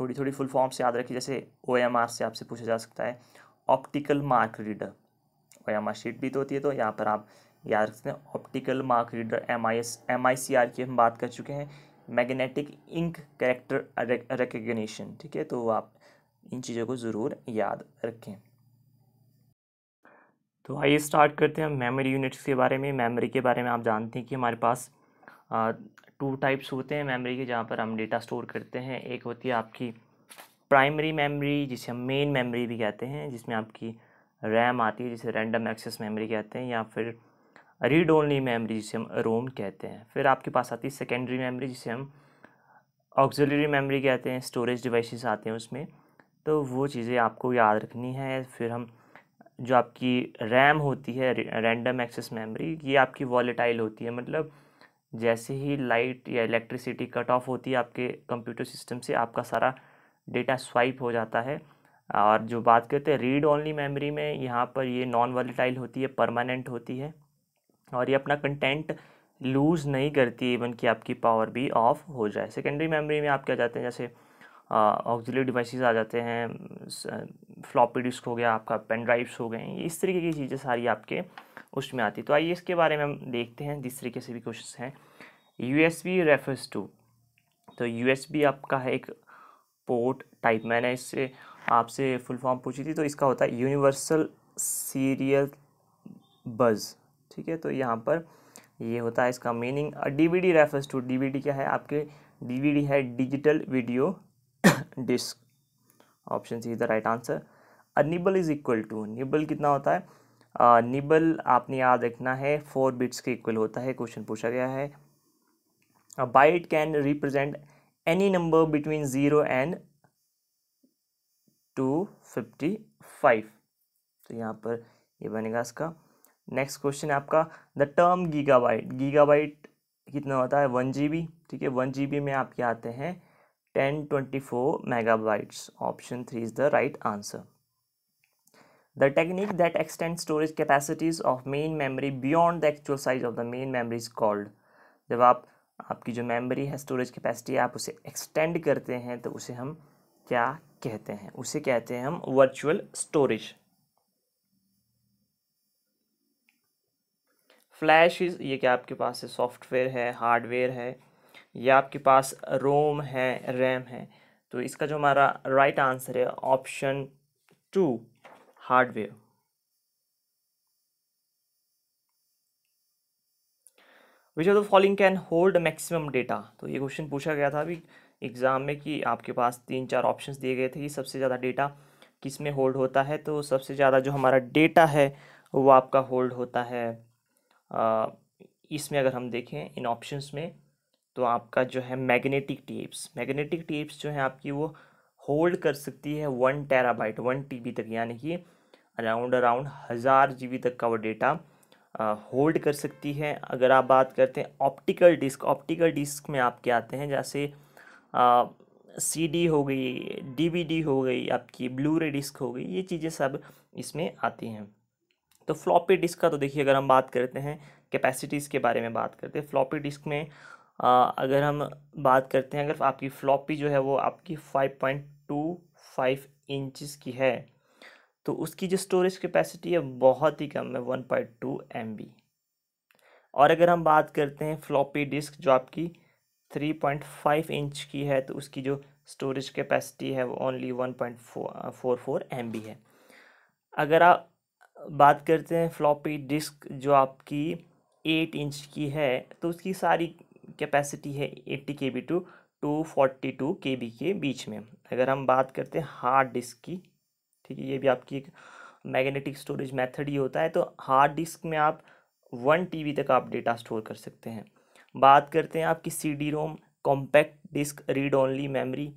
थोड़ी थोड़ी फुल फॉर्म से याद रखिए जैसे ओ एम आर से आपसे पूछा जा सकता है optical mark reader O M R sheet भी तो होती है तो यहाँ पर आप याद रखते हैं optical mark reader M I S M I C R की हम बात कर चुके हैं मैग्नेटिक इंक करेक्टर रिकग्निशन ठीक है तो आप इन चीज़ों को ज़रूर याद रखें तो आइए स्टार्ट करते हैं मेमोरी यूनिट्स के बारे में मेमोरी के बारे में आप जानते हैं कि हमारे पास टू टाइप्स होते हैं मेमोरी के जहाँ पर हम डेटा स्टोर करते हैं एक होती है आपकी प्राइमरी मेमोरी जिसे हम मेन मेमोरी भी कहते हैं जिसमें आपकी रैम आती है जिसे रैंडम एक्सेस मेमोरी कहते हैं या फिर रीड ओनली मेमोरी जिसे हम रोम कहते हैं फिर आपके पास आती है सेकेंडरी मेमोरी जिसे हम ऑक्सिलरी मेमोरी कहते हैं स्टोरेज डिवाइसेस आते हैं उसमें तो वो चीज़ें आपको याद रखनी है फिर हम जो आपकी रैम होती है रैंडम एक्सेस मेमोरी ये आपकी वॉलेटाइल होती है मतलब जैसे ही लाइट या इलेक्ट्रिसिटी कट ऑफ होती है आपके कंप्यूटर सिस्टम से आपका सारा डेटा स्वाइप हो जाता है और जो बात करते हैं रीड ओनली मेमोरी में यहाँ पर ये नॉन वॉलेटाइल होती है परमानेंट होती है और ये अपना कंटेंट लूज़ नहीं करती इवन कि आपकी पावर भी ऑफ हो जाए सेकेंडरी मेमोरी में आप क्या जाते हैं जैसे ऑक्जिलरी डिवाइसेस आ जाते हैं फ्लॉपी डिस्क हो गया आपका पेन ड्राइव्स हो गए इस तरीके की चीज़ें सारी आपके उसमें आती तो आइए इसके बारे में हम देखते हैं जिस तरीके से भी क्वेश्चन हैं U S B refers to तो यू एस बी आपका है एक पोर्ट टाइप मैंने इससे आपसे फुल फॉर्म पूछी थी तो इसका होता है यूनिवर्सल सीरियल बज़ ठीक है तो यहाँ पर ये होता है इसका meaning D V D refers to D V D क्या है आपके डी वी डी है digital video disc option C is the right answer a nibble is equal to nibble कितना होता है निबल निबल आपने याद रखना है फोर बिट्स के इक्वल होता है क्वेश्चन पूछा गया है a byte can represent any number between zero and two fifty five तो यहाँ पर ये बनेगा इसका नेक्स्ट क्वेश्चन है आपका द टर्म गीगाबाइट गीगाबाइट कितना होता है वन जी ठीक है वन जी में आपके आते हैं ten twenty four megabytes option three is the right answer the technique that extend storage capacities of main memory beyond the actual size of the main memory is called जब आप आपकी जो मेमोरी है storage capacity आप उसे extend करते हैं तो उसे हम क्या कहते हैं उसे कहते हैं हम वर्चुअल स्टोरेज फ्लैश इज़ ये क्या आपके पास है सॉफ्टवेयर है हार्डवेयर है या आपके पास रोम है रैम है तो इसका जो हमारा राइट आंसर है option two hardware which of the following can hold maximum data तो ये क्वेश्चन पूछा गया था अभी एग्ज़ाम में कि आपके पास तीन चार ऑप्शंस दिए गए थे कि सबसे ज़्यादा डेटा किस में होल्ड होता है तो सबसे ज़्यादा जो हमारा डेटा है वो आपका होल्ड होता है इसमें अगर हम देखें इन ऑप्शंस में तो आपका जो है मैग्नेटिक टेप्स मैग्नेटिक टेप्स जो है आपकी वो होल्ड कर सकती है वन टेराबाइट वन टीबी तक यानी कि अराउंड अराउंड हज़ार जीबी तक का वो डेटा होल्ड कर सकती है अगर आप बात करते हैं ऑप्टिकल डिस्क ऑप्टिकल डिस्क में आपके आते हैं जैसे सीडी हो गई डीवीडी हो गई आपकी ब्लू रे डिस्क हो गई ये चीज़ें सब इसमें आती हैं तो फ्लॉपी डिस्क का तो देखिए अगर हम बात करते हैं कैपेसिटीज़ के बारे में बात करते हैं फ्लॉपी डिस्क में आ, अगर हम बात करते हैं अगर आपकी फ्लॉपी जो है वो आपकी five point two five inches की है तो उसकी जो स्टोरेज कैपेसिटी है बहुत ही कम है one point two M B और अगर हम बात करते हैं फ्लॉपी डिस्क जो आपकी थ्री पॉइंट फाइव इंच की है तो उसकी जो स्टोरेज कैपेसिटी है वो only one point four four M B है अगर आप बात करते हैं फ्लॉपी डिस्क जो आपकी एट इंच की है तो उसकी सारी कैपेसिटी है eighty K B to two forty two K B के बीच में अगर हम बात करते हैं हार्ड डिस्क की ठीक है ये भी आपकी एक मैग्नेटिक स्टोरेज मेथड ही होता है तो हार्ड डिस्क में आप वन टी तक आप डेटा स्टोर कर सकते हैं बात करते हैं आपकी C D ROM compact disc read only memory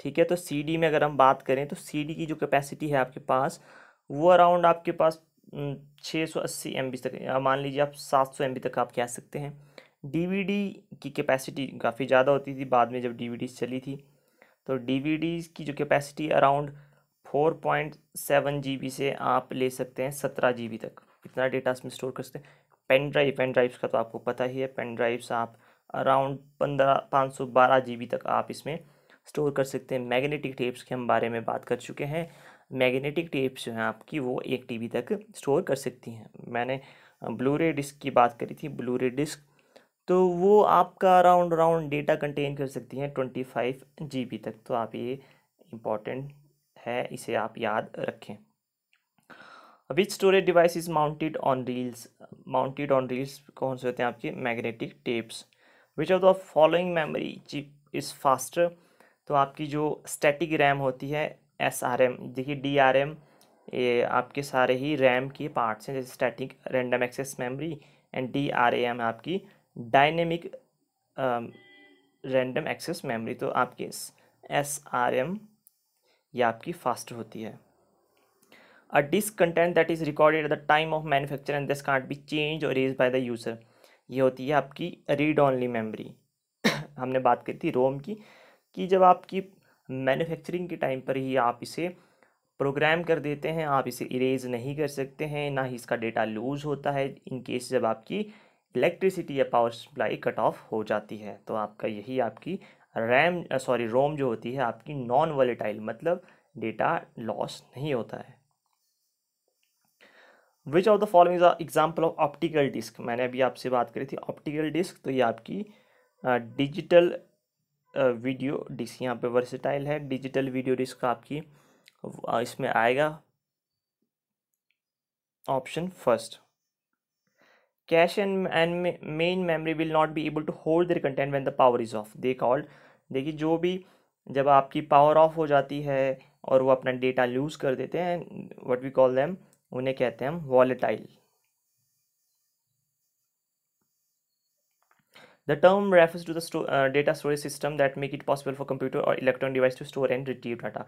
ठीक है तो सी डी में अगर हम बात करें तो सी डी की जो कैपेसिटी है आपके पास वो अराउंड आपके पास छः सौ अस्सी एम बी तक मान लीजिए आप सात सौ एम बी तक आप कह सकते हैं डीवीडी की कैपेसिटी काफ़ी ज़्यादा होती थी बाद में जब डीवीडी चली थी तो डीवीडी की जो capacity around four point seven G B से आप ले सकते हैं सत्रह जी बी तक इतना डेटा इसमें स्टोर कर सकते हैं पेन ड्राइव पेन ड्राइव्स का तो आपको पता ही है पेन ड्राइव्स आप अराउंड पंद्रह पाँच सौ बारह जी बी तक आप इसमें स्टोर कर सकते हैं मैग्नेटिक टेप्स के हम बारे में बात कर चुके हैं मैग्नेटिक टेप्स जो हैं आपकी वो एक टीवी तक स्टोर कर सकती हैं मैंने ब्लू रे डिस्क की बात करी थी ब्लू रे डिस्क तो वो आपका अराउंड अराउंड डेटा कंटेन कर सकती हैं ट्वेंटी फाइव जी बी तक तो आप ये इम्पॉर्टेंट है इसे आप याद रखें which storage device is mounted on reels mounted on reels कौन से होते हैं आपके magnetic tapes which of the following memory chip is faster तो आपकी जो स्टैटिक रैम होती है एस आर एम देखिए डी आर एम ये आपके सारे ही रैम के पार्ट्स हैं जैसे static random access memory and D R A M आपकी डायनेमिक रैंडम एक्सेस मेमोरी तो आपके एस आर एम ये आपकी फास्ट होती है a disk content that is recorded at the time of manufacture and this card be change or raise by the user ये होती है आपकी रीड ऑनली मेमोरी हमने बात की थी रोम की कि जब आपकी मैन्युफैक्चरिंग के टाइम पर ही आप इसे प्रोग्राम कर देते हैं आप इसे इरेज नहीं कर सकते हैं ना ही इसका डेटा लूज होता है इन केस जब आपकी इलेक्ट्रिसिटी या पावर सप्लाई कट ऑफ हो जाती है तो आपका यही आपकी रैम सॉरी रोम जो होती है आपकी नॉन वॉलेटाइल मतलब डेटा लॉस नहीं होता है which of the following example of optical disc मैंने अभी आपसे बात करी थी ऑप्टिकल डिस्क तो ये आपकी डिजिटल वीडियो डिस्क यहाँ पे वर्सेटाइल है डिजिटल वीडियो डिस्क आपकी इसमें आएगा option first cache and and main memory will not be able to hold their content when the power is off they called देखिए जो भी जब आपकी पावर ऑफ हो जाती है और वो अपना डेटा लूज़ कर देते हैं व्हाट वी कॉल देम उन्हें कहते हैं हम volatile The term refers to the sto uh, data storage system that make it possible for computer or electronic device to store and retrieve data.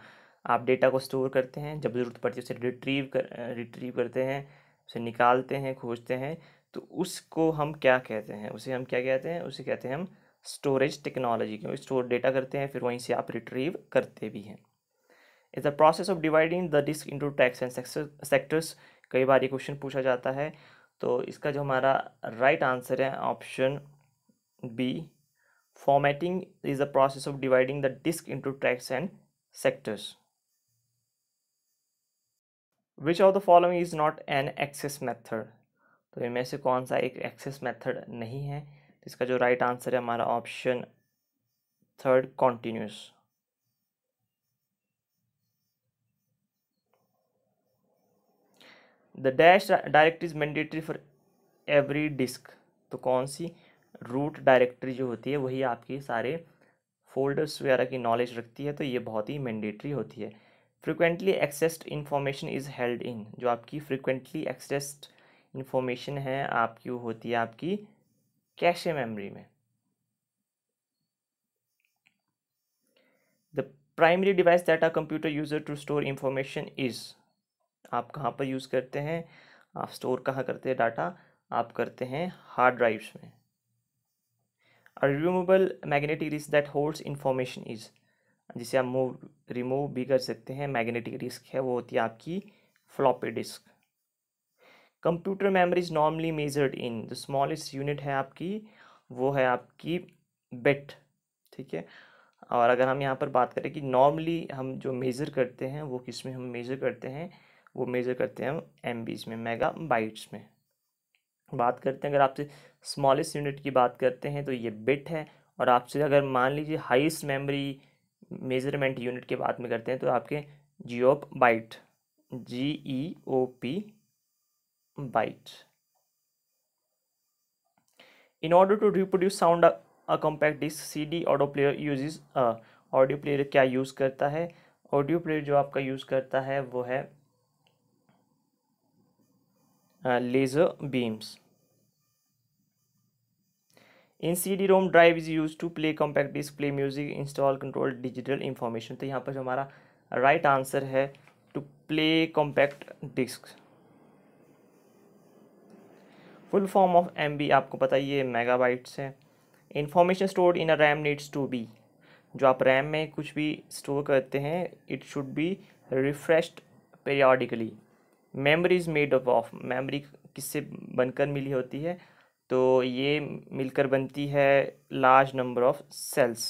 आप data को store करते हैं जब ज़रूरत पड़ती है उसे रिट्रीव कर रिट्रीव uh, करते हैं उसे निकालते हैं खोजते हैं तो उसको हम क्या कहते हैं उसे हम क्या कहते हैं उसे कहते हैं हम स्टोरेज टेक्नोलॉजी क्योंकि स्टोर डेटा करते हैं फिर वहीं से आप रिट्रीव करते भी हैं is the process of dividing the disk into tracks and sectors कई बार ये क्वेश्चन पूछा जाता है तो इसका जो हमारा राइट right आंसर है option B. Formatting is the process of dividing the disk into tracks and sectors. Which of the following is not an access method? तो इनमें से कौन सा एक एक्सेस मेथड नहीं है इसका जो राइट right आंसर है हमारा option third continuous the dash direct is mandatory for every disk तो कौन सी रूट डायरेक्टरी जो होती है वही आपकी सारे फोल्डर्स वगैरह की नॉलेज रखती है तो ये बहुत ही मैंडेटरी होती है frequently accessed information is held in जो आपकी फ्रिक्वेंटली एक्सेस्ड इन्फॉर्मेशन है आपकी वो होती है आपकी कैशे मेमोरी में the primary device that are computer user to store information is आप कहाँ पर यूज़ करते हैं आप स्टोर कहाँ करते हैं डाटा आप करते हैं हार्ड ड्राइव्स में A removable magnetic disk that holds information is जिसे आप मूव रिमूव भी कर सकते हैं मैग्नेटिक डिस्क है वो होती है आपकी floppy disk computer memory is normally measured in the smallest unit है आपकी वो है आपकी बेट ठीक है और अगर हम यहाँ पर बात करें कि नॉर्मली हम जो मेज़र करते हैं वो किस में हम मेज़र करते हैं वो मेज़र करते हैं हम एम में मेगा बाइट्स में बात करते हैं अगर आपसे स्मॉलेस्ट यूनिट की बात करते हैं तो ये बिट है और आपसे अगर मान लीजिए हाईएस्ट मेमोरी मेजरमेंट यूनिट के बात में करते हैं तो आपके geopbyte G E O P byte in order to reproduce sound a compact disc C D audio player use audio player क्या यूज़ करता है ऑडियो प्लेयर जो आपका यूज़ करता है वो है laser uh, beams in C D ROM drive is use to play compact disc play music install control digital information तो यहाँ पर जो हमारा राइट right आंसर है to play compact disc full form of M B आपको पता ही है बाइट्स है information store in a RAM needs to be जो आप रैम में कुछ भी स्टोर करते हैं it should be refreshed पेरियाडिकली memory is made up of memory किससे बनकर मिली होती है तो ये मिलकर बनती है large number of cells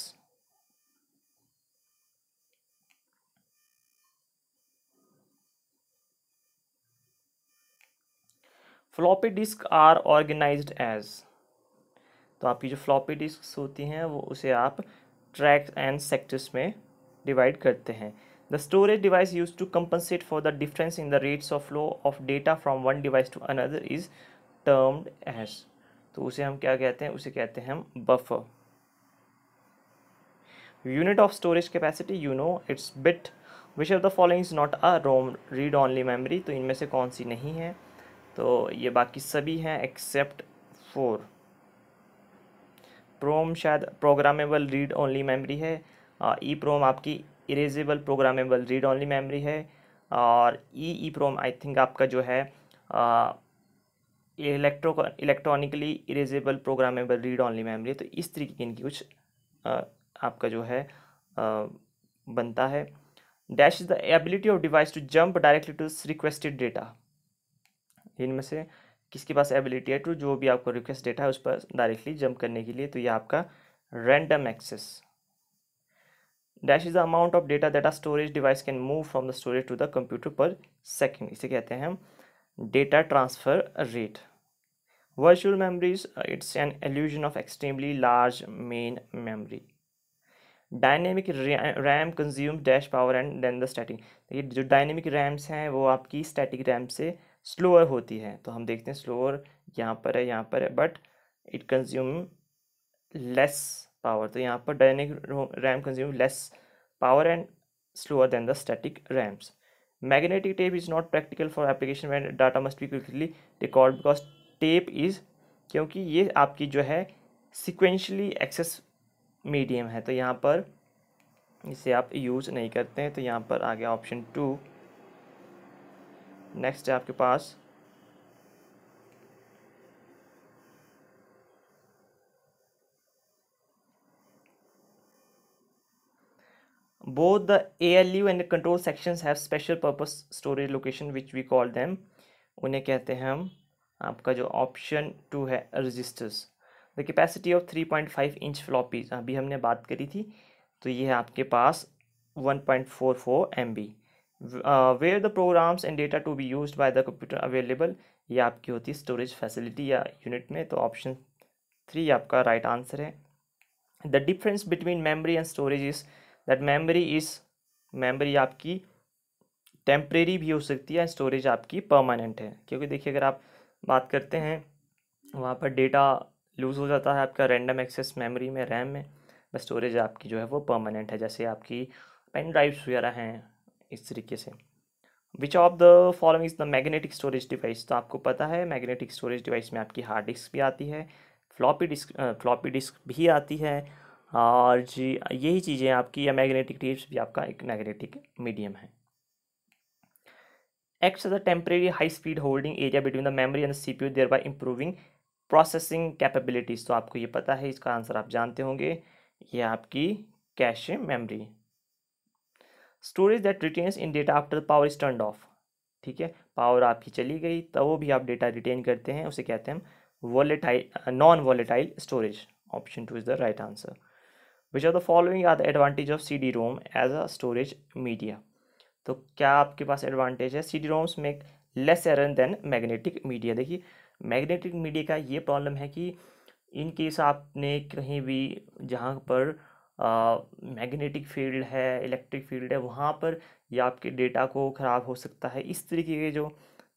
floppy disk are organized as तो आपकी जो फ्लॉपी डिस्क होती हैं वो उसे आप ट्रैक्स एंड सेक्टर्स में डिवाइड करते हैं the storage device use to compensate for the difference in the rates of flow of data from one device to another is termed as तो उसे हम क्या कहते हैं उसे कहते हैं हम buffer unit of storage capacity you know it's bit which of the following is not a ROM read only memory तो इनमें से कौन सी नहीं है तो ये बाकी सभी हैं एक्सेप्ट फोर प्रोम शायद प्रोग्रामेबल रीड ओनली मेमोरी है ई प्रोम आपकी erasable programmable read only memory है और ई ई प्रोम आई थिंक आपका जो है electro electronically erasable programmable read only memory तो इस तरीके की इनकी कुछ आपका जो है आ, बनता है dash is the ability of device to jump directly to requested data इनमें से किसके पास एबिलिटी है टू जो भी आपको रिक्वेस्ट डेटा है उस पर डायरेक्टली जंप करने के लिए तो ये आपका random access dash is the amount of data data storage device can move from the storage to the computer per second इसे कहते हैं हम data transfer rate virtual memories it's an illusion of extremely large main memory dynamic RAM consume dash power and than the static ये जो dynamic rams हैं वो आपकी static RAM से स्लोअर होती है तो हम देखते हैं स्लोअर यहाँ पर है यहाँ पर है but it consume less power तो यहाँ पर dynamic RAM consume less power and slower than the static RAMs magnetic tape is not practical for application and data must be quickly record because tape is क्योंकि ये आपकी जो है sequentially access medium है तो यहाँ पर इसे आप यूज़ नहीं करते हैं तो यहाँ पर आ गया ऑप्शन टू नेक्स्ट है आपके पास both the A L U and control section have special purpose storage location which we call them उन्हें कहते हैं हम आपका जो ऑप्शन टू है registers the capacity of three point five inch floppies अभी हमने बात करी थी तो ये है आपके पास one point four four M B where the programs and data to be use by the computer available ये आपकी होती है स्टोरेज फैसिलिटी या यूनिट में तो ऑप्शन थ्री आपका राइट right आंसर है the difference between memory and storage is that memory is memory आपकी टेम्प्रेरी भी हो सकती है स्टोरेज आपकी परमानेंट है क्योंकि देखिए अगर आप बात करते हैं वहाँ पर डेटा लूज़ हो जाता है आपका रैंडम एक्सेस मेमोरी में रैम में स्टोरेज आपकी जो है वो परमानेंट है जैसे आपकी पेन ड्राइव्स वगैरह हैं इस तरीके से which of the following is the magnetic storage device तो आपको पता है मैग्नेटिक स्टोरेज डिवाइस में आपकी हार्ड डिस्क भी आती है फ्लॉपी डिस्क फ्लॉपी डिस्क भी आती है और जी यही चीज़ें आपकी या मैग्नेटिक टिप्स भी आपका एक मैग्नेटिक मीडियम है acts as a temporary high-speed holding area between the memory and the CPU, thereby improving processing capabilities तो आपको ये पता है इसका आंसर आप जानते होंगे ये आपकी cache memory storage that retains in data after power turned off ठीक है पावर आपकी चली गई तो वो भी आप डेटा रिटेन करते हैं उसे कहते हैं volatile non volatile storage option two is the right answer which are the following are the advantage of C D ROM as a storage media तो क्या आपके पास एडवांटेज है C D ROMs make less error than magnetic media देखिए magnetic media का ये problem है कि इन केस आपने कहीं भी जहाँ पर मैग्नेटिक फील्ड है इलेक्ट्रिक फील्ड है वहाँ पर या आपके डेटा को ख़राब हो सकता है इस तरीके के जो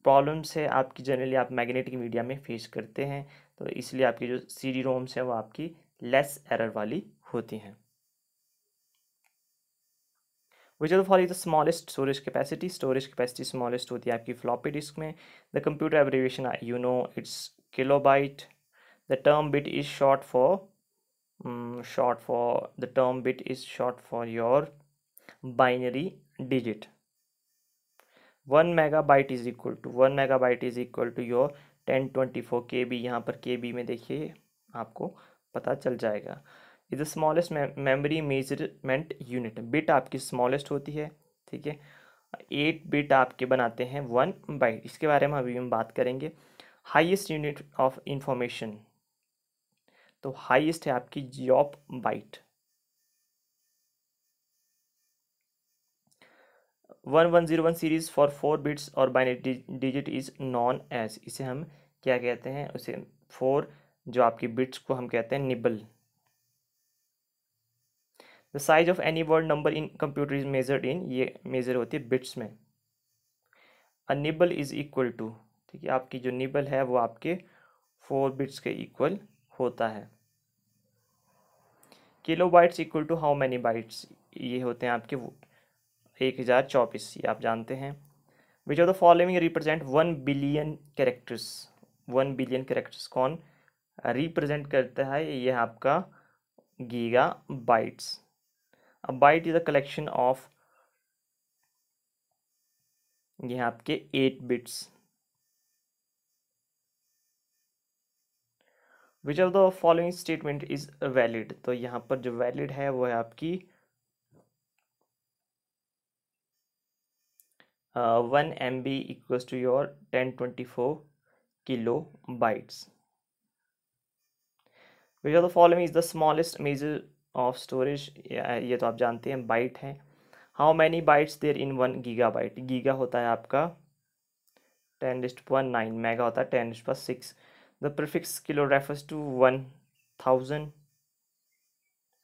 प्रॉब्लम्स है आपकी जनरली आप मैग्नेटिक मीडिया में फेस करते हैं तो इसलिए आपकी जो सी डी रोम्स हैं वो आपकी लेस एरर वाली होती हैं which of four is the smallest storage capacity storage capacity smallest होती है आपकी फ्लॉपी डिस्क में the computer abbreviation you know it's byte the term bit is short for short for the term bit is short for your binary digit one megabyte is equal to one megabyte is equal to your ten twenty four K B यहाँ पर के B में देखिए आपको पता चल जाएगा is the smallest memory measurement unit bit आपकी स्मॉलेस्ट होती है ठीक है एट बिट आपके बनाते हैं वन बाइट इसके बारे में अभी हम बात करेंगे हाईएस्ट यूनिट ऑफ इंफॉर्मेशन तो हाईएस्ट है आपकी जॉब byte one one zero one series for four bits और binary digit is known as इसे हम क्या कहते हैं उसे फोर जो आपकी बिट्स को हम कहते हैं nibble the size of any word number in computer is measured in ये मेजर होती है बिट्स में a nibble is equal to ठीक है आपकी जो निबल है वो आपके फोर बिट्स के इक्वल होता है kilobytes equal to how many bytes ये होते हैं आपके एक हज़ार चौबीस ये आप जानते हैं which of the following represent one billion characters one billion characters कौन रिप्रेजेंट करता है ये आपका gigabytes a byte is a collection of ये आपके eight bits which of the following statement is valid तो यहां पर जो वैलिड है वो है आपकी one M B equals to your ten twenty four kilobytes which of the following is the smallest measure of storage ये तो आप जानते हैं बाइट है how many bytes there in one gigabyte giga होता है आपका ten डिस्ट पॉइंट नाइन मेगा होता है टेन डिस्ट point six the prefix kilo refers to one thousand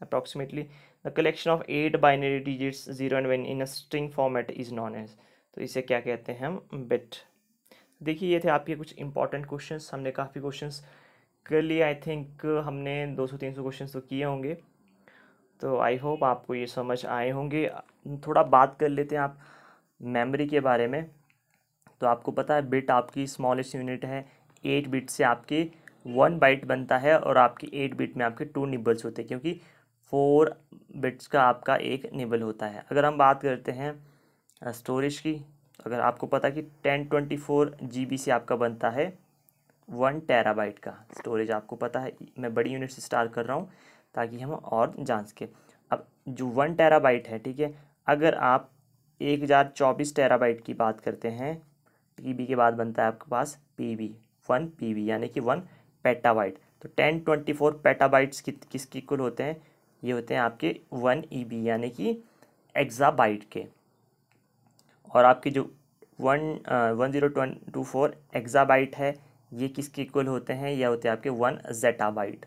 approximately the collection of eight binary digits zero and one in a string format is known as तो इसे क्या कहते हैं हम बिट देखिए ये थे आपके कुछ इंपॉर्टेंट क्वेश्चन हमने काफ़ी क्वेश्चन कर लिए आई थिंक हमने दो सौ तीन सौ क्वेश्चन तो किए होंगे तो आई होप आपको ये समझ आए होंगे थोड़ा बात कर लेते हैं आप मेमोरी के बारे में तो आपको पता है बिट आपकी स्मॉलेस्ट यूनिट है एट बिट से आपकी वन बाइट बनता है और आपकी एट बिट में आपके टू निबल्स होते हैं क्योंकि फोर बिट्स का आपका एक निबल होता है अगर हम बात करते हैं स्टोरेज की अगर आपको पता कि ten twenty four G B से आपका बनता है वन टेराबाइट का स्टोरेज आपको पता है मैं बड़ी यूनिट से स्टार्ट कर रहा हूँ ताकि हम और जान सकें अब जो वन टेराबाइट है ठीक है अगर आप एक हज़ार चौबीस टेराबाइट की बात करते हैं बी के बाद बनता है आपके पास पी बी वन पीबी यानी कि वन पेटाबाइट तो टेन ट्वेंटी फोर पेटाबाइट्स किस किसके कुल होते हैं ये होते हैं आपके वन बी e यानी कि एग्जाबाइट के और आपके जो one one zero two four exabyte है ये किसके इक्वल होते हैं यह होते हैं आपके वन जेटाबाइट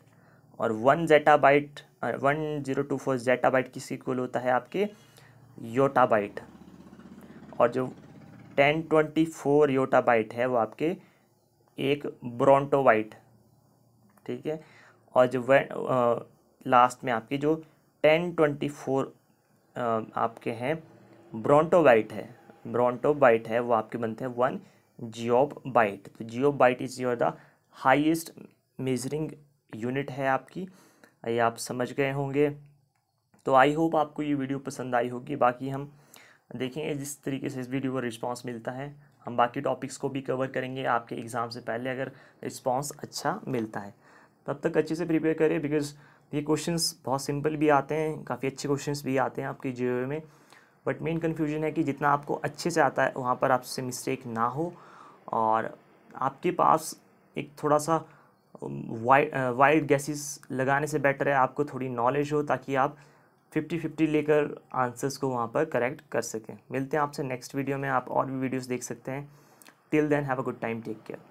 और one zettabyte one zero two four zettabyte किसी को होता है आपके योटा बाइट और जो ten twenty four yottabyte है वो आपके एक ब्रोंटो बाइट ठीक है और जो वे लास्ट में आपकी जो टेन ट्वेंटी फोर आपके हैं ब्रोंटो बाइट है ब्रोंटो बाइट है वो आपके बनते हैं वन जियोब बाइट तो geopbyte is your the highest measuring unit है आपकी ये आप समझ गए होंगे तो आई होप आपको ये वीडियो पसंद आई होगी बाकी हम देखेंगे जिस तरीके से इस वीडियो पर रिस्पॉन्स मिलता है हम बाकी टॉपिक्स को भी कवर करेंगे आपके एग्ज़ाम से पहले अगर रिस्पॉन्स अच्छा मिलता है तब तक अच्छे से प्रिपेयर करें बिकॉज ये क्वेश्चंस बहुत सिंपल भी आते हैं काफ़ी अच्छे क्वेश्चंस भी आते हैं आपके जे में बट मेन कन्फ्यूजन है कि जितना आपको अच्छे से आता है वहाँ पर आपसे मिस्टेक ना हो और आपके पास एक थोड़ा सा वाइड वाइड गैसेस लगाने से बेटर है आपको थोड़ी नॉलेज हो ताकि आप फिफ्टी फिफ्टी लेकर आंसर्स को वहाँ पर करेक्ट कर सकें मिलते हैं आपसे नेक्स्ट वीडियो में आप और भी वीडियोस देख सकते हैं till then have a good time take care